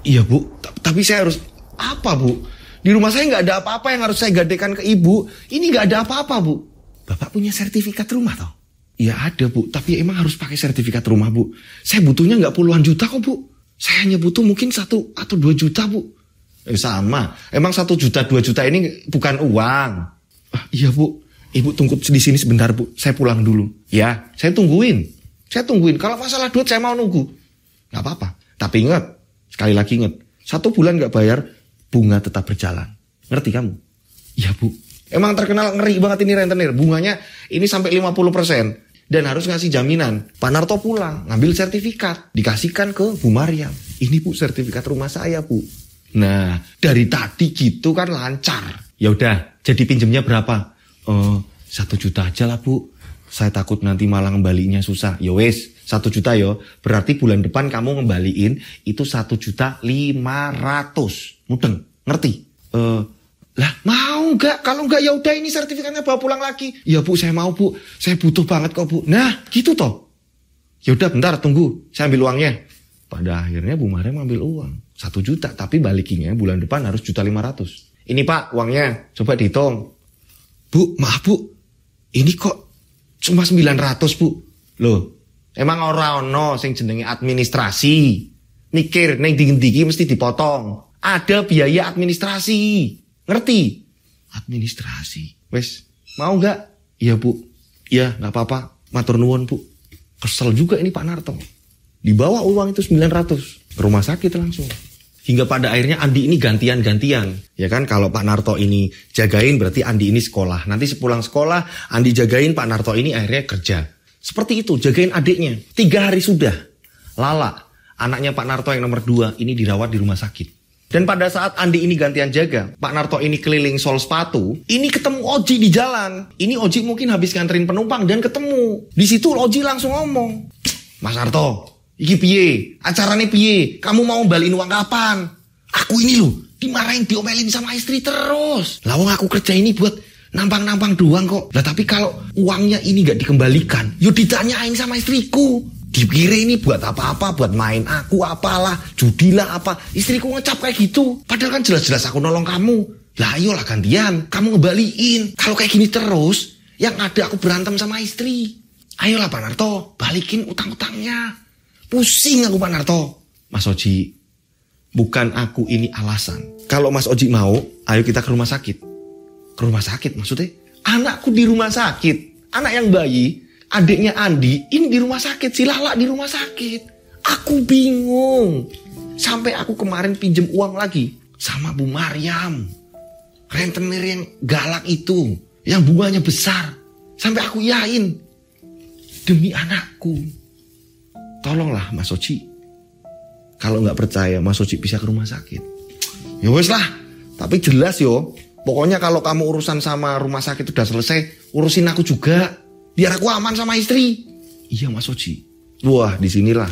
iya bu, T tapi saya harus apa bu? Di rumah saya nggak ada apa-apa yang harus saya gadekan ke ibu. Ini nggak ada apa-apa bu. Bapak punya sertifikat rumah toh? Iya ada bu, tapi ya emang harus pakai sertifikat rumah bu. Saya butuhnya nggak puluhan juta kok bu. Saya hanya butuh mungkin satu atau dua juta bu. Eh, sama, emang satu juta dua juta ini bukan uang. Ah, iya bu, ibu tunggu di sini sebentar bu, saya pulang dulu. Ya, saya tungguin. Saya tungguin. Kalau masalah duit saya mau nunggu. Gak apa-apa. Tapi ingat, sekali lagi ingat, satu bulan nggak bayar, bunga tetap berjalan. Ngerti kamu? Iya bu. Emang terkenal ngeri banget ini rentenir. Bunganya ini sampai 50 persen dan harus ngasih jaminan. Pak Narto pulang, ngambil sertifikat, dikasihkan ke Bu Mariam. Ini Bu sertifikat rumah saya, Bu. Nah, dari tadi gitu kan lancar. Ya udah, jadi pinjemnya berapa? Eh, satu uh, juta aja lah, Bu. Saya takut nanti malah ngembalinya susah. Ya wes, satu juta yo. Ya. Berarti bulan depan kamu ngembaliin itu satu juta lima ratus. Mudeng, ngerti? Uh, lah mau nggak Kalau nggak ya udah ini sertifikatnya bawa pulang lagi. Ya bu saya mau bu, saya butuh banget kok bu. Nah gitu toh. Ya udah bentar tunggu, saya ambil uangnya. Pada akhirnya Bu Mariam ambil uang satu juta, tapi balikinya bulan depan harus juta lima ratus. Ini pak uangnya, coba dihitung. Bu, maaf bu, ini kok cuma sembilan ratus bu. Loh, emang orang ono sing jenenge administrasi. Mikir, neng dingin mesti dipotong. Ada biaya administrasi. Ngerti? Administrasi. Wes, mau nggak? Iya bu. Iya, nggak apa-apa. Matur nuwun bu. Kesel juga ini Pak Narto. Dibawa uang itu 900. Ke rumah sakit langsung. Hingga pada akhirnya Andi ini gantian-gantian. Ya kan kalau Pak Narto ini jagain berarti Andi ini sekolah. Nanti sepulang sekolah Andi jagain Pak Narto ini akhirnya kerja. Seperti itu jagain adiknya. Tiga hari sudah. Lala, anaknya Pak Narto yang nomor dua ini dirawat di rumah sakit. Dan pada saat Andi ini gantian jaga, Pak Narto ini keliling sol sepatu, ini ketemu Oji di jalan. Ini Oji mungkin habis nganterin penumpang dan ketemu. Di situ Oji langsung ngomong, Mas Narto, iki piye? Acaranya piye? Kamu mau balikin uang kapan? Aku ini loh, dimarahin, diomelin sama istri terus. Lawang aku kerja ini buat nampang-nampang doang kok. Lah tapi kalau uangnya ini gak dikembalikan, yuk ditanyain sama istriku dipikirin ini buat apa-apa, buat main aku apalah, judilah apa. Istriku ngecap kayak gitu. Padahal kan jelas-jelas aku nolong kamu. Lah ayolah gantian, kamu ngebaliin. Kalau kayak gini terus, yang ada aku berantem sama istri. Ayolah Pak Narto, balikin utang-utangnya. Pusing aku Pak Narto. Mas Oji, bukan aku ini alasan. Kalau Mas Oji mau, ayo kita ke rumah sakit. Ke rumah sakit maksudnya? Anakku di rumah sakit. Anak yang bayi adiknya Andi ini di rumah sakit, si Lala di rumah sakit. Aku bingung. Sampai aku kemarin pinjem uang lagi sama Bu Mariam Rentenir yang galak itu, yang bunganya besar. Sampai aku yain, demi anakku. Tolonglah Mas Oci. Kalau nggak percaya Mas Oci bisa ke rumah sakit. Ya wes lah, tapi jelas yo. Pokoknya kalau kamu urusan sama rumah sakit udah selesai, urusin aku juga biar aku aman sama istri. Iya Mas Oji. Wah disinilah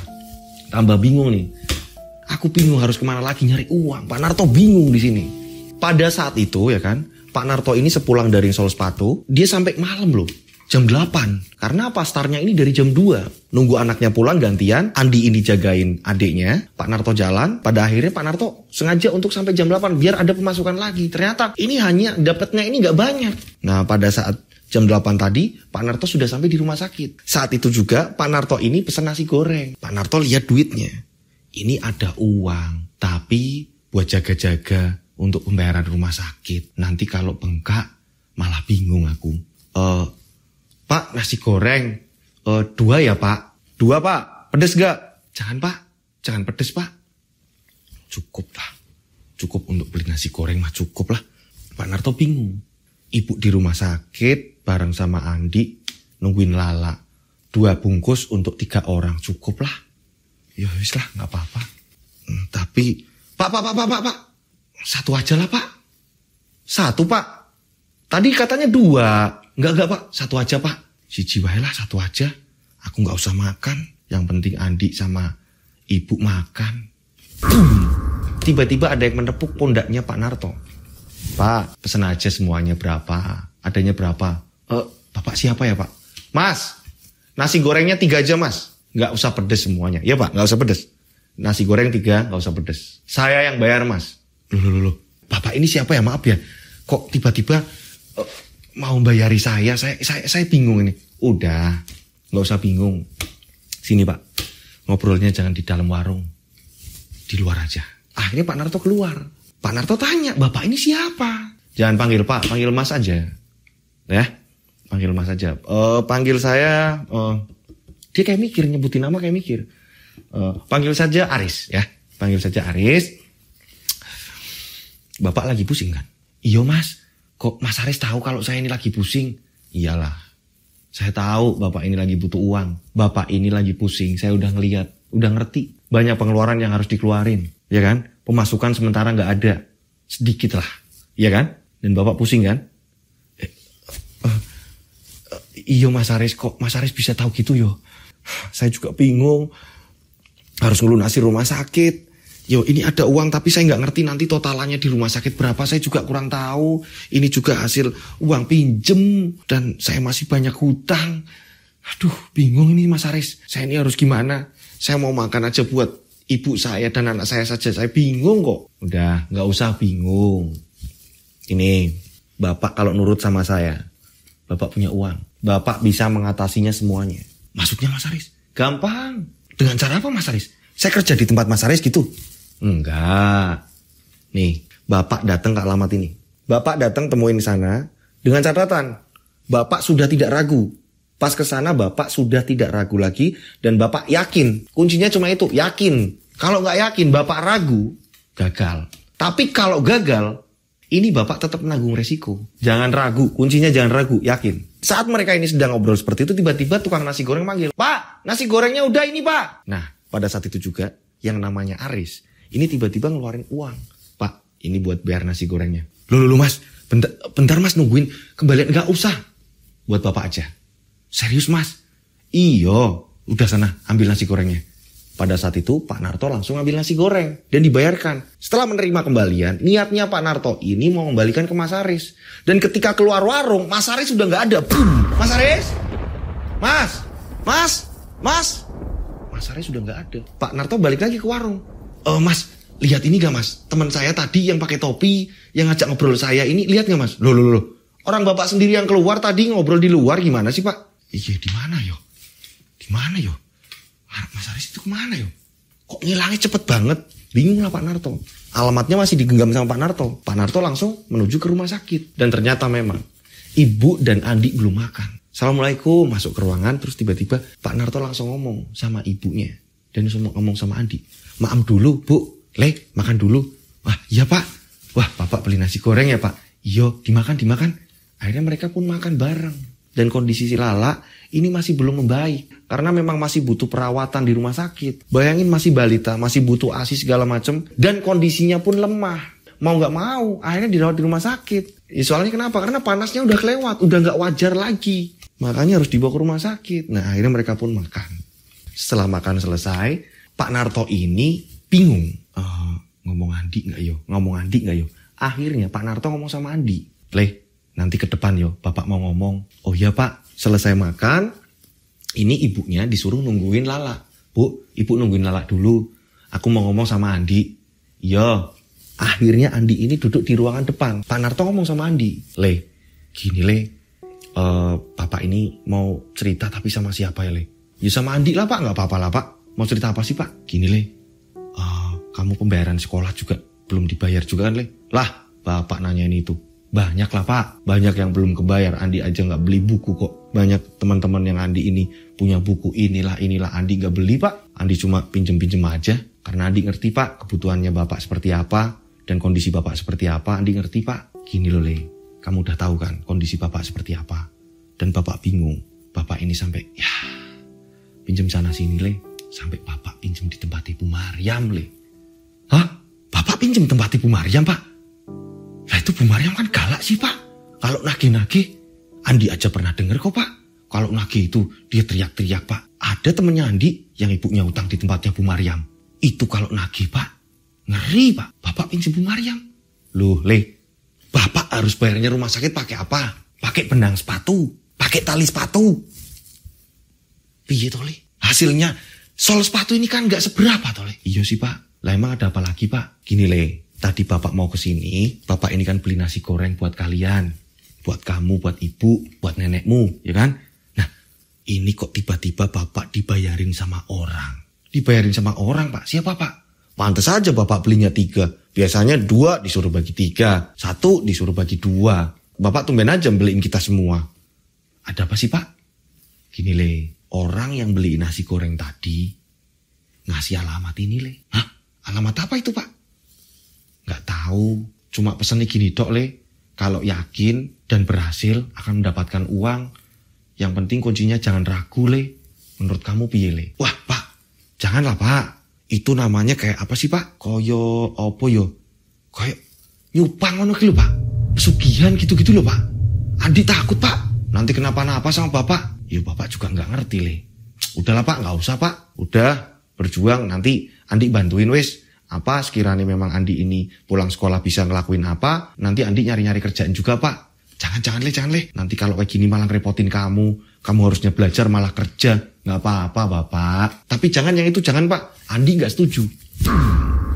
tambah bingung nih. Aku bingung harus kemana lagi nyari uang. Pak Narto bingung di sini. Pada saat itu ya kan, Pak Narto ini sepulang dari sol sepatu, dia sampai malam loh jam 8. Karena apa? Startnya ini dari jam 2. Nunggu anaknya pulang gantian, Andi ini jagain adiknya, Pak Narto jalan. Pada akhirnya Pak Narto sengaja untuk sampai jam 8 biar ada pemasukan lagi. Ternyata ini hanya dapatnya ini nggak banyak. Nah pada saat Jam 8 tadi, Pak Narto sudah sampai di rumah sakit. Saat itu juga, Pak Narto ini pesan nasi goreng. Pak Narto lihat duitnya. Ini ada uang, tapi buat jaga-jaga untuk pembayaran rumah sakit. Nanti kalau bengkak, malah bingung aku. Uh, Pak, nasi goreng. Uh, dua ya, Pak? Dua, Pak. Pedes gak? Jangan, Pak. Jangan pedes, Pak. Cukup lah. Cukup untuk beli nasi goreng mah cukup lah. Pak Narto bingung. Ibu di rumah sakit, bareng sama Andi nungguin Lala. Dua bungkus untuk tiga orang cukup lah. Ya wis lah, nggak apa-apa. Hmm, tapi Pak, Pak, Pak, Pak, Pak, Pak. Satu aja lah Pak. Satu Pak. Tadi katanya dua. nggak nggak Pak. Satu aja Pak. Si jiwa lah satu aja. Aku nggak usah makan. Yang penting Andi sama ibu makan. [clears throat] Tiba-tiba ada yang menepuk pundaknya Pak Narto. Pak, pesan aja semuanya berapa, adanya berapa. Uh, bapak siapa ya pak? Mas, nasi gorengnya tiga aja mas. Nggak usah pedes semuanya. Ya pak, nggak usah pedes. Nasi goreng tiga, nggak usah pedes. Saya yang bayar mas. Loh, loh, loh, bapak ini siapa ya? Maaf ya. Kok tiba-tiba uh, mau bayari saya? Saya, saya, saya bingung ini. Udah, nggak usah bingung. Sini pak, ngobrolnya jangan di dalam warung. Di luar aja. Akhirnya Pak Narto keluar. Pak Narto tanya, bapak ini siapa? Jangan panggil pak, panggil mas aja. Ya, panggil Mas aja. Uh, panggil saya uh, dia kayak mikir nyebutin nama kayak mikir. Uh, panggil saja Aris ya. Panggil saja Aris. Bapak lagi pusing kan? Iyo Mas. Kok Mas Aris tahu kalau saya ini lagi pusing? Iyalah. Saya tahu Bapak ini lagi butuh uang. Bapak ini lagi pusing. Saya udah ngeliat, udah ngerti. Banyak pengeluaran yang harus dikeluarin, ya kan? Pemasukan sementara nggak ada. Sedikit lah, ya kan? Dan Bapak pusing kan? iyo Mas Aris kok Mas Aris bisa tahu gitu yo saya juga bingung harus ngelunasi rumah sakit Yo ini ada uang tapi saya nggak ngerti nanti totalannya di rumah sakit berapa saya juga kurang tahu. Ini juga hasil uang pinjem dan saya masih banyak hutang. Aduh bingung ini Mas Aris. Saya ini harus gimana? Saya mau makan aja buat ibu saya dan anak saya saja. Saya bingung kok. Udah nggak usah bingung. Ini bapak kalau nurut sama saya, bapak punya uang. Bapak bisa mengatasinya semuanya. Masuknya Mas Aris. Gampang. Dengan cara apa Mas Aris? Saya kerja di tempat Mas Aris gitu. Enggak. Nih, Bapak datang ke alamat ini. Bapak datang temuin sana dengan catatan. Bapak sudah tidak ragu. Pas ke sana Bapak sudah tidak ragu lagi dan Bapak yakin. Kuncinya cuma itu, yakin. Kalau nggak yakin, Bapak ragu, gagal. Tapi kalau gagal, ini Bapak tetap menanggung resiko. Jangan ragu, kuncinya jangan ragu, yakin. Saat mereka ini sedang ngobrol seperti itu, tiba-tiba tukang nasi goreng manggil, Pak, nasi gorengnya udah ini Pak. Nah, pada saat itu juga, yang namanya Aris, ini tiba-tiba ngeluarin uang. Pak, ini buat biar nasi gorengnya. Loh, loh, loh mas, bentar, bentar mas nungguin Kembali nggak usah, buat Bapak aja. Serius mas? Iyo, udah sana, ambil nasi gorengnya. Pada saat itu Pak Narto langsung ambil nasi goreng dan dibayarkan. Setelah menerima kembalian, niatnya Pak Narto ini mau kembalikan ke Mas Aris. Dan ketika keluar warung, Mas Aris sudah nggak ada. Boom! Mas Aris! Mas! Mas! Mas! Mas Aris sudah nggak ada. Pak Narto balik lagi ke warung. E, mas, lihat ini gak mas? Teman saya tadi yang pakai topi, yang ngajak ngobrol saya ini, lihat gak mas? Loh, loh, loh. Orang bapak sendiri yang keluar tadi ngobrol di luar gimana sih pak? Iya, di mana yo? Di mana yo? Mas Haris itu kemana ya? Kok ngilangnya cepet banget? Bingung lah Pak Narto. Alamatnya masih digenggam sama Pak Narto. Pak Narto langsung menuju ke rumah sakit. Dan ternyata memang ibu dan Andi belum makan. Assalamualaikum, masuk ke ruangan terus tiba-tiba Pak Narto langsung ngomong sama ibunya. Dan semua ngomong sama Andi. Maaf dulu bu, le makan dulu. Wah iya pak, wah bapak beli nasi goreng ya pak. Iyo dimakan dimakan. Akhirnya mereka pun makan bareng dan kondisi si Lala ini masih belum membaik karena memang masih butuh perawatan di rumah sakit. Bayangin masih balita, masih butuh ASI segala macam dan kondisinya pun lemah. Mau nggak mau, akhirnya dirawat di rumah sakit. Ya, soalnya kenapa? Karena panasnya udah kelewat, udah nggak wajar lagi. Makanya harus dibawa ke rumah sakit. Nah akhirnya mereka pun makan. Setelah makan selesai, Pak Narto ini bingung. Uh, ngomong Andi nggak yo? Ngomong Andi nggak yo? Akhirnya Pak Narto ngomong sama Andi. Leh, nanti ke depan yo bapak mau ngomong oh iya pak selesai makan ini ibunya disuruh nungguin lala bu ibu nungguin lala dulu aku mau ngomong sama Andi Yo, iya. akhirnya Andi ini duduk di ruangan depan Pak Narto ngomong sama Andi le gini le uh, bapak ini mau cerita tapi sama siapa ya le ya sama Andi lah pak nggak apa-apa lah pak mau cerita apa sih pak gini le uh, kamu pembayaran sekolah juga belum dibayar juga kan le lah bapak nanya nanyain itu banyak lah pak, banyak yang belum kebayar. Andi aja nggak beli buku kok. Banyak teman-teman yang Andi ini punya buku inilah inilah Andi nggak beli pak. Andi cuma pinjem-pinjem aja. Karena Andi ngerti pak kebutuhannya bapak seperti apa dan kondisi bapak seperti apa. Andi ngerti pak. Gini loh Le, kamu udah tahu kan kondisi bapak seperti apa. Dan bapak bingung. Bapak ini sampai ya pinjem sana sini Le. Sampai bapak pinjem di tempat Ibu Maryam Le. Hah? Bapak pinjem tempat Ibu Maryam pak? itu Bu Mariam kan galak sih Pak. Kalau nagih-nagih, Andi aja pernah denger kok Pak. Kalau nagih itu dia teriak-teriak Pak. Ada temennya Andi yang ibunya utang di tempatnya Bu Mariam. Itu kalau nagih Pak. Ngeri Pak. Bapak pinjam Bu Mariam. Loh Le, Bapak harus bayarnya rumah sakit pakai apa? Pakai benang sepatu. Pakai tali sepatu. Piye tole? Hasilnya sol sepatu ini kan nggak seberapa tole. Iya sih Pak. Lah emang ada apa lagi Pak? Gini Le, tadi bapak mau ke sini, bapak ini kan beli nasi goreng buat kalian, buat kamu, buat ibu, buat nenekmu, ya kan? Nah, ini kok tiba-tiba bapak dibayarin sama orang. Dibayarin sama orang, Pak. Siapa, Pak? Pantes aja bapak belinya tiga. Biasanya dua disuruh bagi tiga, satu disuruh bagi dua. Bapak tumben aja beliin kita semua. Ada apa sih, Pak? Gini, Le. Orang yang beli nasi goreng tadi ngasih alamat ini, Le. Hah? Alamat apa itu, Pak? Nggak tahu, cuma pesan gini dok le, kalau yakin dan berhasil akan mendapatkan uang, yang penting kuncinya jangan ragu le. Menurut kamu piye le? Wah pak, jangan lah pak. Itu namanya kayak apa sih pak? Koyo opo yo? Kayak nyupang ono gitu pak. Pesugihan gitu-gitu loh pak. andi takut pak. Nanti kenapa-napa sama bapak. Ya bapak juga nggak ngerti le. Udahlah pak, nggak usah pak. Udah berjuang nanti Andi bantuin wes apa sekiranya memang Andi ini pulang sekolah bisa ngelakuin apa, nanti Andi nyari-nyari kerjaan juga Pak. Jangan-jangan leh, jangan leh. Nanti kalau kayak gini malah repotin kamu. Kamu harusnya belajar malah kerja. Nggak apa-apa Bapak. Tapi jangan yang itu, jangan Pak. Andi nggak setuju.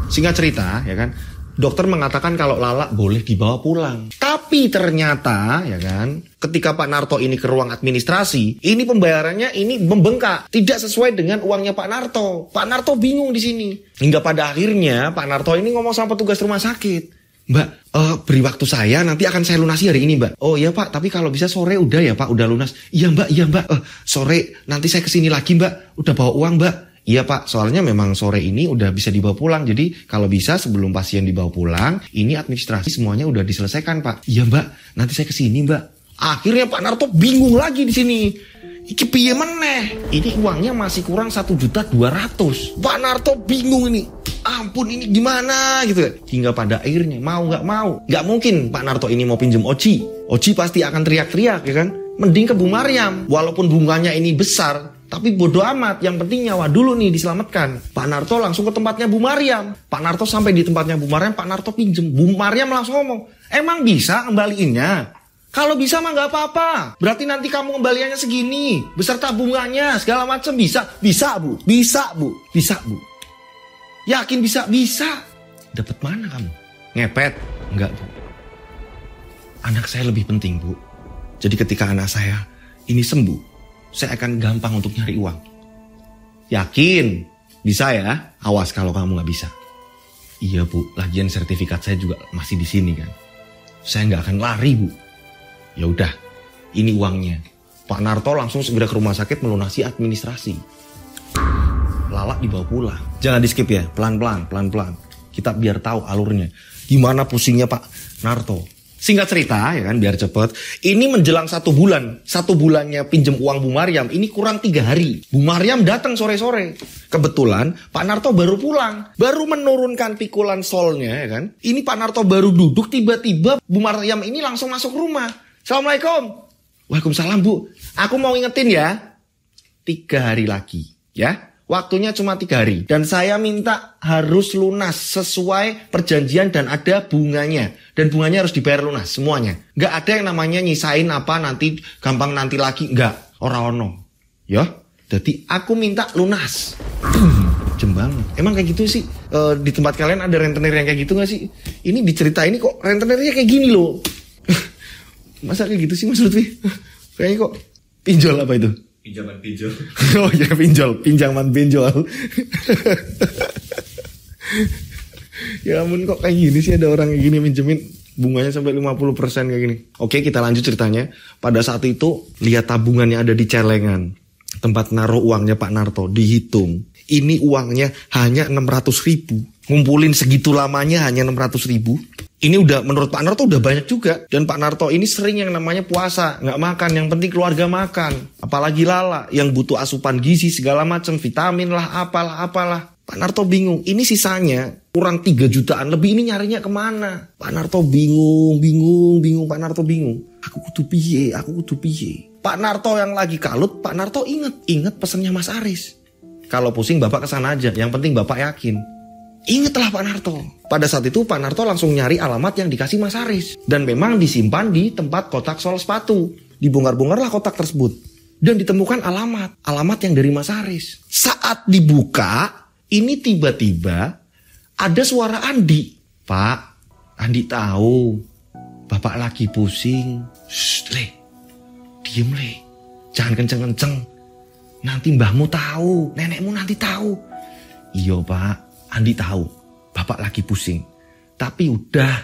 Singkat cerita, ya kan, dokter mengatakan kalau Lala boleh dibawa pulang. Tapi ternyata ya kan, ketika Pak Narto ini ke ruang administrasi, ini pembayarannya ini membengkak, tidak sesuai dengan uangnya Pak Narto. Pak Narto bingung di sini. Hingga pada akhirnya Pak Narto ini ngomong sama petugas rumah sakit. Mbak, uh, beri waktu saya, nanti akan saya lunasi hari ini, Mbak. Oh iya, Pak, tapi kalau bisa sore udah ya, Pak, udah lunas. Iya, Mbak, iya, Mbak. Uh, sore, nanti saya kesini lagi, Mbak. Udah bawa uang, Mbak. Iya Pak, soalnya memang sore ini udah bisa dibawa pulang. Jadi kalau bisa sebelum pasien dibawa pulang, ini administrasi semuanya udah diselesaikan Pak. Iya Mbak, nanti saya kesini Mbak. Akhirnya Pak Narto bingung lagi di sini. Iki piye meneh? Ini uangnya masih kurang satu juta dua ratus. Pak Narto bingung ini. Ampun ini gimana gitu. Hingga ya. pada akhirnya mau nggak mau, nggak mungkin Pak Narto ini mau pinjem Oci. Oci pasti akan teriak-teriak ya kan. Mending ke Bu Mariam, walaupun bunganya ini besar, tapi bodoh amat, yang penting nyawa dulu nih diselamatkan. Pak Narto langsung ke tempatnya Bu Mariam. Pak Narto sampai di tempatnya Bu Mariam, Pak Narto pinjem. Bu Mariam langsung ngomong, emang bisa kembaliinnya? Kalau bisa mah nggak apa-apa. Berarti nanti kamu kembaliannya segini, beserta bunganya, segala macam bisa, bisa bu, bisa bu, bisa bu. Yakin bisa, bisa. Dapat mana kamu? Ngepet? Enggak bu. Anak saya lebih penting bu. Jadi ketika anak saya ini sembuh, saya akan gampang untuk nyari uang. Yakin? Bisa ya? Awas kalau kamu nggak bisa. Iya bu, lagian sertifikat saya juga masih di sini kan. Saya nggak akan lari bu. Ya udah, ini uangnya. Pak Narto langsung segera ke rumah sakit melunasi administrasi. Lala dibawa pulang. Jangan di skip ya, pelan-pelan, pelan-pelan. Kita biar tahu alurnya. Gimana pusingnya Pak Narto. Singkat cerita ya kan biar cepet. Ini menjelang satu bulan, satu bulannya pinjem uang Bu Mariam. Ini kurang tiga hari. Bu Mariam datang sore-sore. Kebetulan Pak Narto baru pulang, baru menurunkan pikulan solnya ya kan. Ini Pak Narto baru duduk tiba-tiba Bu Mariam ini langsung masuk rumah. Assalamualaikum. Waalaikumsalam Bu. Aku mau ingetin ya, tiga hari lagi ya. Waktunya cuma tiga hari dan saya minta harus lunas sesuai perjanjian dan ada bunganya dan bunganya harus dibayar lunas semuanya. Nggak ada yang namanya nyisain apa nanti gampang nanti lagi nggak orang ono ya. Jadi aku minta lunas. Jembang. Emang kayak gitu sih e, di tempat kalian ada rentenir yang kayak gitu gak sih? Ini diceritain ini kok rentenirnya kayak gini loh. [laughs] Masa kayak gitu sih Mas Lutfi? Kayaknya kok pinjol apa itu? pinjaman pinjol [laughs] oh ya pinjol pinjaman pinjol ya ampun kok kayak gini sih ada orang kayak gini minjemin bunganya sampai 50% kayak gini. Oke, kita lanjut ceritanya. Pada saat itu lihat tabungannya ada di celengan. Tempat naruh uangnya Pak Narto dihitung. Ini uangnya hanya 600 ribu ngumpulin segitu lamanya hanya 600 ribu. Ini udah menurut Pak Narto udah banyak juga. Dan Pak Narto ini sering yang namanya puasa, nggak makan. Yang penting keluarga makan. Apalagi Lala yang butuh asupan gizi segala macam, vitamin lah, apalah, apalah. Pak Narto bingung, ini sisanya kurang 3 jutaan lebih ini nyarinya kemana? Pak Narto bingung, bingung, bingung, Pak Narto bingung. Aku kutu piye, aku kutu piye. Pak Narto yang lagi kalut, Pak Narto inget, inget pesannya Mas Aris. Kalau pusing bapak kesana aja, yang penting bapak yakin. Ingatlah Pak Narto. Pada saat itu Pak Narto langsung nyari alamat yang dikasih Mas Haris. Dan memang disimpan di tempat kotak sol sepatu. Dibongkar-bongkarlah kotak tersebut. Dan ditemukan alamat. Alamat yang dari Mas Haris. Saat dibuka, ini tiba-tiba ada suara Andi. Pak, Andi tahu. Bapak lagi pusing. Shh, le. Diem, le. Jangan kenceng-kenceng. Nanti mbahmu tahu. Nenekmu nanti tahu. Iya, Pak. Andi tahu, bapak lagi pusing. Tapi udah,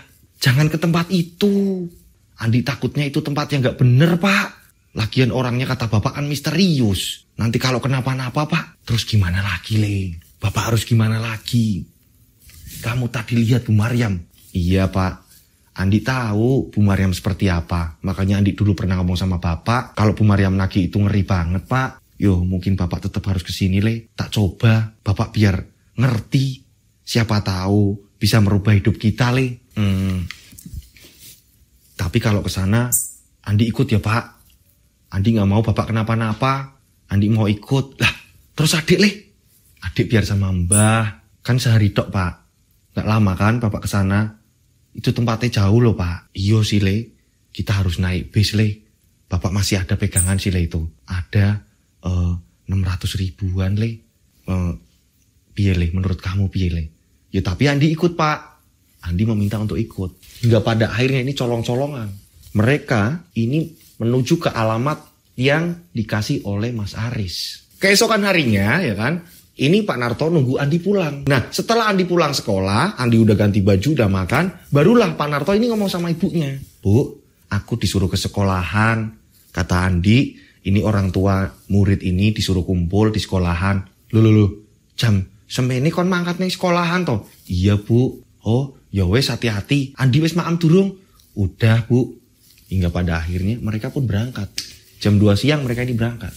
jangan ke tempat itu. Andi takutnya itu tempat yang gak bener, Pak. Lagian orangnya kata bapak kan misterius. Nanti kalau kenapa-napa, Pak, terus gimana lagi, Le? Bapak harus gimana lagi? Kamu tadi lihat Bu Mariam? Iya, Pak. Andi tahu Bu Mariam seperti apa. Makanya Andi dulu pernah ngomong sama Bapak, kalau Bu Mariam lagi itu ngeri banget, Pak. Yo, mungkin Bapak tetap harus kesini, Le. Tak coba. Bapak biar ngerti, siapa tahu bisa merubah hidup kita le. Hmm. Tapi kalau ke sana, Andi ikut ya Pak. Andi nggak mau bapak kenapa-napa. Andi mau ikut. Lah, terus adik le. Adik biar sama mbah. Kan sehari tok Pak. Nggak lama kan bapak ke sana. Itu tempatnya jauh loh Pak. Iyo sih le. Kita harus naik bis le. Bapak masih ada pegangan sih le itu. Ada uh, eh, 600 ribuan le. Uh, pilih menurut kamu pilih Ya tapi Andi ikut pak. Andi meminta untuk ikut. Hingga pada akhirnya ini colong-colongan. Mereka ini menuju ke alamat yang dikasih oleh Mas Aris. Keesokan harinya ya kan, ini Pak Narto nunggu Andi pulang. Nah, setelah Andi pulang sekolah, Andi udah ganti baju, udah makan, barulah Pak Narto ini ngomong sama ibunya. Bu, aku disuruh ke sekolahan. Kata Andi, ini orang tua murid ini disuruh kumpul di sekolahan. Loh, loh, loh, jam semeni kon mangkat nih sekolahan to. Iya, Bu. Oh, ya wes hati-hati. Andi wes maam turung Udah, Bu. Hingga pada akhirnya mereka pun berangkat. Jam 2 siang mereka ini berangkat.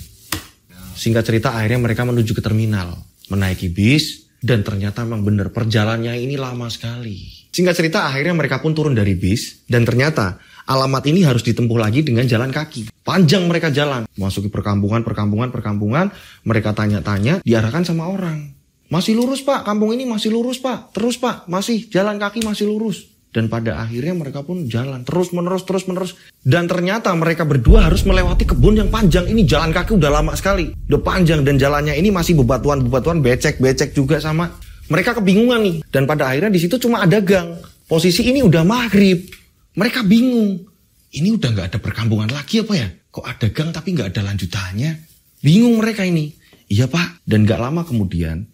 Singkat cerita akhirnya mereka menuju ke terminal, menaiki bis dan ternyata memang benar perjalannya ini lama sekali. Singkat cerita akhirnya mereka pun turun dari bis dan ternyata alamat ini harus ditempuh lagi dengan jalan kaki. Panjang mereka jalan, masuki perkampungan, perkampungan, perkampungan, mereka tanya-tanya, diarahkan sama orang. Masih lurus pak, kampung ini masih lurus pak, terus pak, masih jalan kaki masih lurus. Dan pada akhirnya mereka pun jalan terus menerus terus menerus. Dan ternyata mereka berdua harus melewati kebun yang panjang ini jalan kaki udah lama sekali, udah panjang dan jalannya ini masih bebatuan-bebatuan becek-becek juga sama. Mereka kebingungan nih. Dan pada akhirnya di situ cuma ada gang. Posisi ini udah maghrib. Mereka bingung. Ini udah nggak ada perkampungan lagi apa ya? Kok ada gang tapi nggak ada lanjutannya? Bingung mereka ini. Iya pak. Dan gak lama kemudian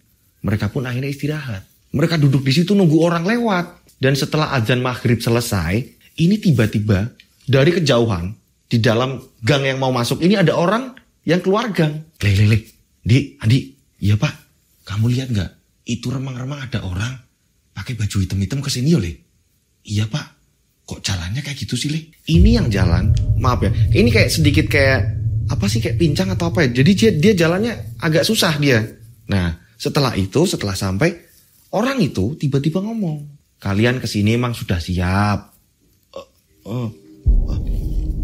mereka pun akhirnya istirahat. Mereka duduk di situ nunggu orang lewat. Dan setelah azan maghrib selesai, ini tiba-tiba dari kejauhan di dalam gang yang mau masuk ini ada orang yang keluar gang. Lelele, Di, Andi, iya pak, kamu lihat nggak? Itu remang-remang ada orang pakai baju hitam-hitam kesini sini oleh. Ya, iya pak, kok jalannya kayak gitu sih, Lek? Ini yang jalan, maaf ya. Ini kayak sedikit kayak, apa sih, kayak pincang atau apa ya. Jadi dia, dia jalannya agak susah dia. Nah, setelah itu, setelah sampai, orang itu tiba-tiba ngomong, kalian kesini emang sudah siap. Uh, uh, uh,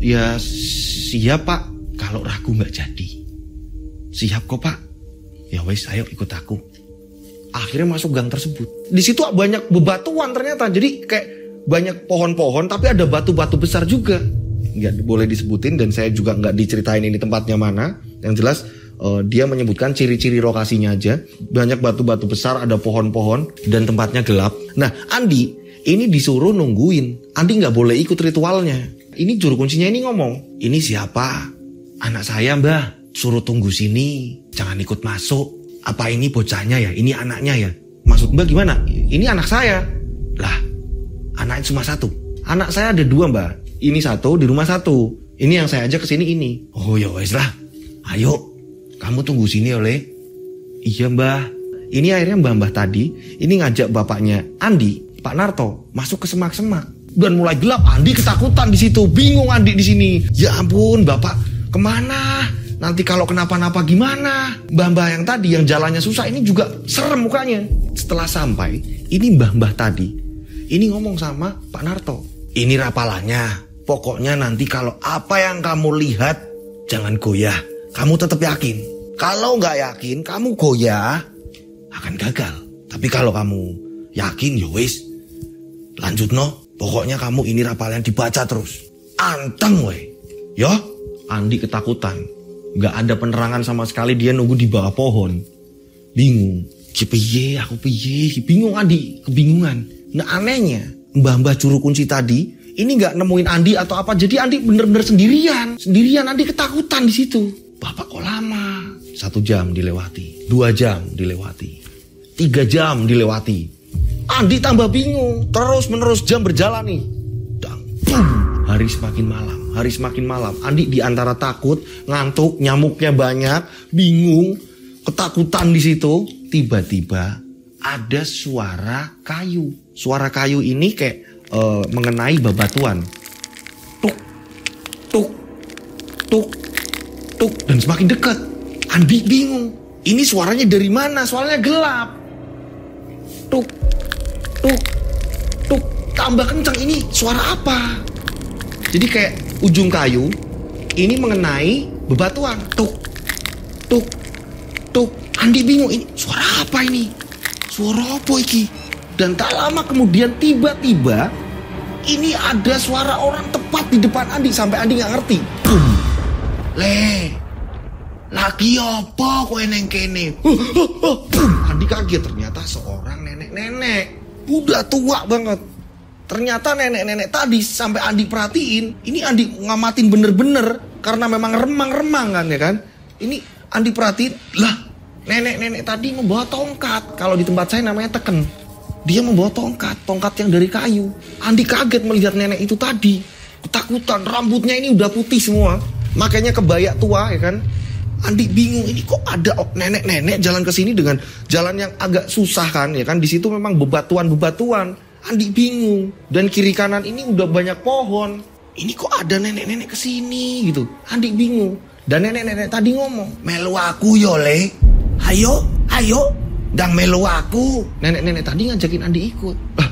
ya siap pak, kalau ragu nggak jadi. Siap kok pak. Ya wes, ayo ikut aku. Akhirnya masuk gang tersebut. Di situ banyak bebatuan ternyata, jadi kayak banyak pohon-pohon, tapi ada batu-batu besar juga nggak boleh disebutin dan saya juga nggak diceritain ini tempatnya mana. Yang jelas uh, dia menyebutkan ciri-ciri lokasinya aja. Banyak batu-batu besar, ada pohon-pohon, dan tempatnya gelap. Nah, Andi ini disuruh nungguin. Andi nggak boleh ikut ritualnya. Ini juru kuncinya ini ngomong, ini siapa? Anak saya mbah, suruh tunggu sini, jangan ikut masuk. Apa ini bocahnya ya? Ini anaknya ya? Maksud mbak gimana? Ini anak saya. Lah, anaknya cuma satu. Anak saya ada dua mbak. Ini satu, di rumah satu. Ini yang saya ajak ke sini ini. Oh ya wes lah, ayo kamu tunggu sini oleh iya mbah ini akhirnya mbah-mbah tadi ini ngajak bapaknya Andi Pak Narto masuk ke semak-semak dan mulai gelap Andi ketakutan di situ bingung Andi di sini ya ampun bapak kemana nanti kalau kenapa-napa gimana mbah-mbah yang tadi yang jalannya susah ini juga serem mukanya setelah sampai ini mbah-mbah tadi ini ngomong sama Pak Narto ini rapalannya pokoknya nanti kalau apa yang kamu lihat jangan goyah kamu tetap yakin kalau nggak yakin, kamu goyah akan gagal. Tapi kalau kamu yakin, yowis, ya lanjut no. Pokoknya kamu ini rapalan dibaca terus. Anteng weh. Yo, ya? Andi ketakutan. Nggak ada penerangan sama sekali dia nunggu di bawah pohon. Bingung. Kipiye, aku piye, bingung Andi, kebingungan. Nah anehnya, mbah-mbah curu kunci tadi ini nggak nemuin Andi atau apa, jadi Andi bener-bener sendirian. Sendirian Andi ketakutan di situ. Bapak kok lama? Satu jam dilewati, dua jam dilewati, tiga jam dilewati. Andi tambah bingung, terus menerus jam berjalan nih. Dang, bum, hari semakin malam, hari semakin malam. Andi di antara takut, ngantuk, nyamuknya banyak, bingung, ketakutan di situ. Tiba-tiba ada suara kayu. Suara kayu ini kayak uh, mengenai babatuan. Tuk, tuk, tuk, mengetuk dan semakin dekat. Andi bingung. Ini suaranya dari mana? Suaranya gelap. Tuk, tuk, tuk. Tambah kencang ini suara apa? Jadi kayak ujung kayu ini mengenai bebatuan. Tuk, tuk, tuk. Andi bingung ini suara apa ini? Suara apa iki? Dan tak lama kemudian tiba-tiba ini ada suara orang tepat di depan Andi sampai Andi nggak ngerti. Boom. Le, lagi apa kowe neng kene? Andi kaget ternyata seorang nenek-nenek. Udah tua banget. Ternyata nenek-nenek tadi sampai Andi perhatiin, ini Andi ngamatin bener-bener karena memang remang-remang kan ya kan. Ini Andi perhatiin, lah nenek-nenek tadi membawa tongkat. Kalau di tempat saya namanya teken. Dia membawa tongkat, tongkat yang dari kayu. Andi kaget melihat nenek itu tadi. Ketakutan, rambutnya ini udah putih semua makanya kebaya tua ya kan Andi bingung ini kok ada nenek-nenek jalan ke sini dengan jalan yang agak susah kan ya kan di situ memang bebatuan-bebatuan Andi bingung dan kiri kanan ini udah banyak pohon ini kok ada nenek-nenek ke sini gitu Andi bingung dan nenek-nenek tadi ngomong melu aku yole ayo ayo dan melu aku nenek-nenek tadi ngajakin Andi ikut eh,